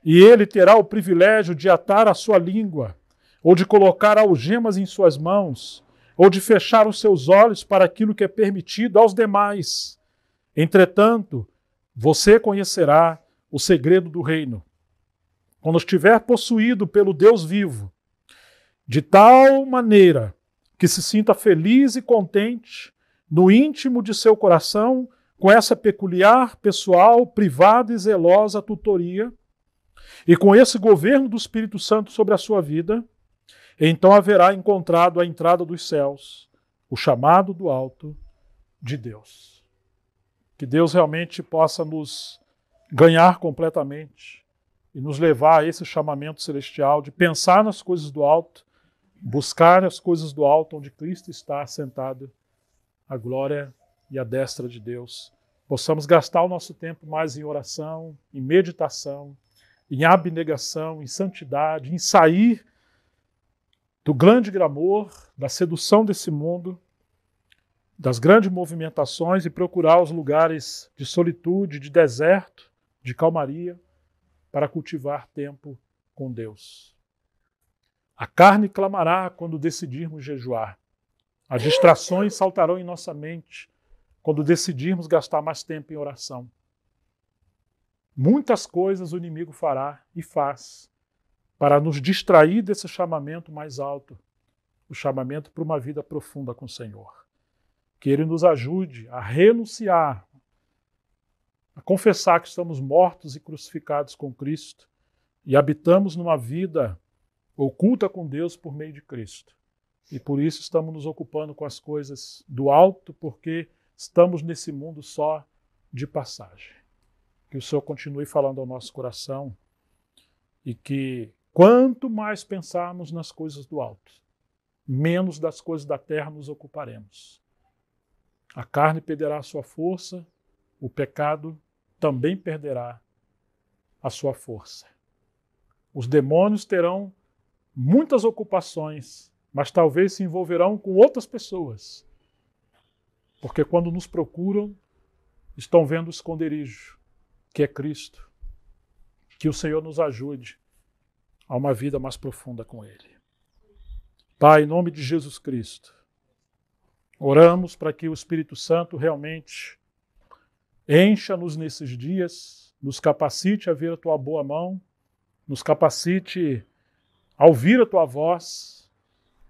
E ele terá o privilégio de atar a sua língua, ou de colocar algemas em suas mãos, ou de fechar os seus olhos para aquilo que é permitido aos demais. Entretanto, você conhecerá o segredo do reino. Quando estiver possuído pelo Deus vivo, de tal maneira que se sinta feliz e contente no íntimo de seu coração, com essa peculiar, pessoal, privada e zelosa tutoria, e com esse governo do Espírito Santo sobre a sua vida, então haverá encontrado a entrada dos céus, o chamado do alto de Deus. Que Deus realmente possa nos ganhar completamente e nos levar a esse chamamento celestial de pensar nas coisas do alto, buscar as coisas do alto onde Cristo está sentado a glória e a destra de Deus. Possamos gastar o nosso tempo mais em oração, em meditação, em abnegação, em santidade, em sair do grande gramor, da sedução desse mundo, das grandes movimentações e procurar os lugares de solitude, de deserto, de calmaria, para cultivar tempo com Deus. A carne clamará quando decidirmos jejuar, as distrações saltarão em nossa mente quando decidirmos gastar mais tempo em oração. Muitas coisas o inimigo fará e faz para nos distrair desse chamamento mais alto, o chamamento para uma vida profunda com o Senhor. Que Ele nos ajude a renunciar, a confessar que estamos mortos e crucificados com Cristo e habitamos numa vida oculta com Deus por meio de Cristo e por isso estamos nos ocupando com as coisas do alto, porque estamos nesse mundo só de passagem. Que o Senhor continue falando ao nosso coração e que quanto mais pensarmos nas coisas do alto, menos das coisas da terra nos ocuparemos. A carne perderá a sua força, o pecado também perderá a sua força. Os demônios terão muitas ocupações mas talvez se envolverão com outras pessoas. Porque quando nos procuram, estão vendo o esconderijo, que é Cristo. Que o Senhor nos ajude a uma vida mais profunda com Ele. Pai, em nome de Jesus Cristo, oramos para que o Espírito Santo realmente encha-nos nesses dias, nos capacite a ver a Tua boa mão, nos capacite a ouvir a Tua voz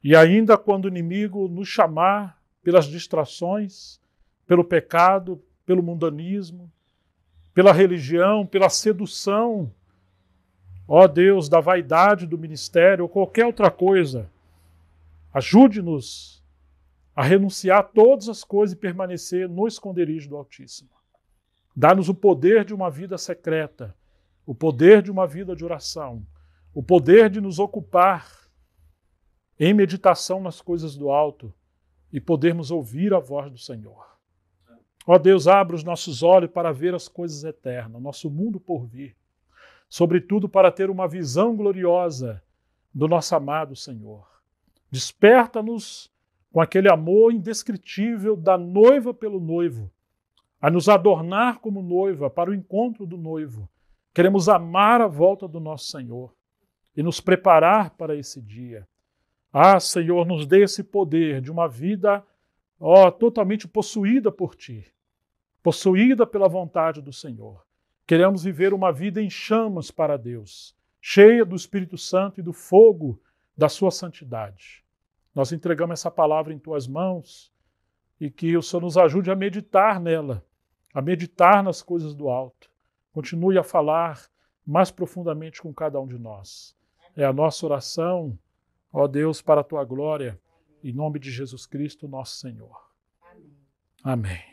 e ainda quando o inimigo nos chamar pelas distrações, pelo pecado, pelo mundanismo, pela religião, pela sedução, ó Deus, da vaidade do ministério ou qualquer outra coisa, ajude-nos a renunciar a todas as coisas e permanecer no esconderijo do Altíssimo. Dá-nos o poder de uma vida secreta, o poder de uma vida de oração, o poder de nos ocupar em meditação nas coisas do alto e podermos ouvir a voz do Senhor. Ó Deus, abra os nossos olhos para ver as coisas eternas, nosso mundo por vir, sobretudo para ter uma visão gloriosa do nosso amado Senhor. Desperta-nos com aquele amor indescritível da noiva pelo noivo, a nos adornar como noiva para o encontro do noivo. Queremos amar a volta do nosso Senhor e nos preparar para esse dia. Ah, Senhor, nos dê esse poder de uma vida ó, totalmente possuída por Ti, possuída pela vontade do Senhor. Queremos viver uma vida em chamas para Deus, cheia do Espírito Santo e do fogo da Sua santidade. Nós entregamos essa palavra em Tuas mãos e que o Senhor nos ajude a meditar nela, a meditar nas coisas do alto. Continue a falar mais profundamente com cada um de nós. É a nossa oração Ó Deus, para a tua glória, em nome de Jesus Cristo, nosso Senhor. Amém. Amém.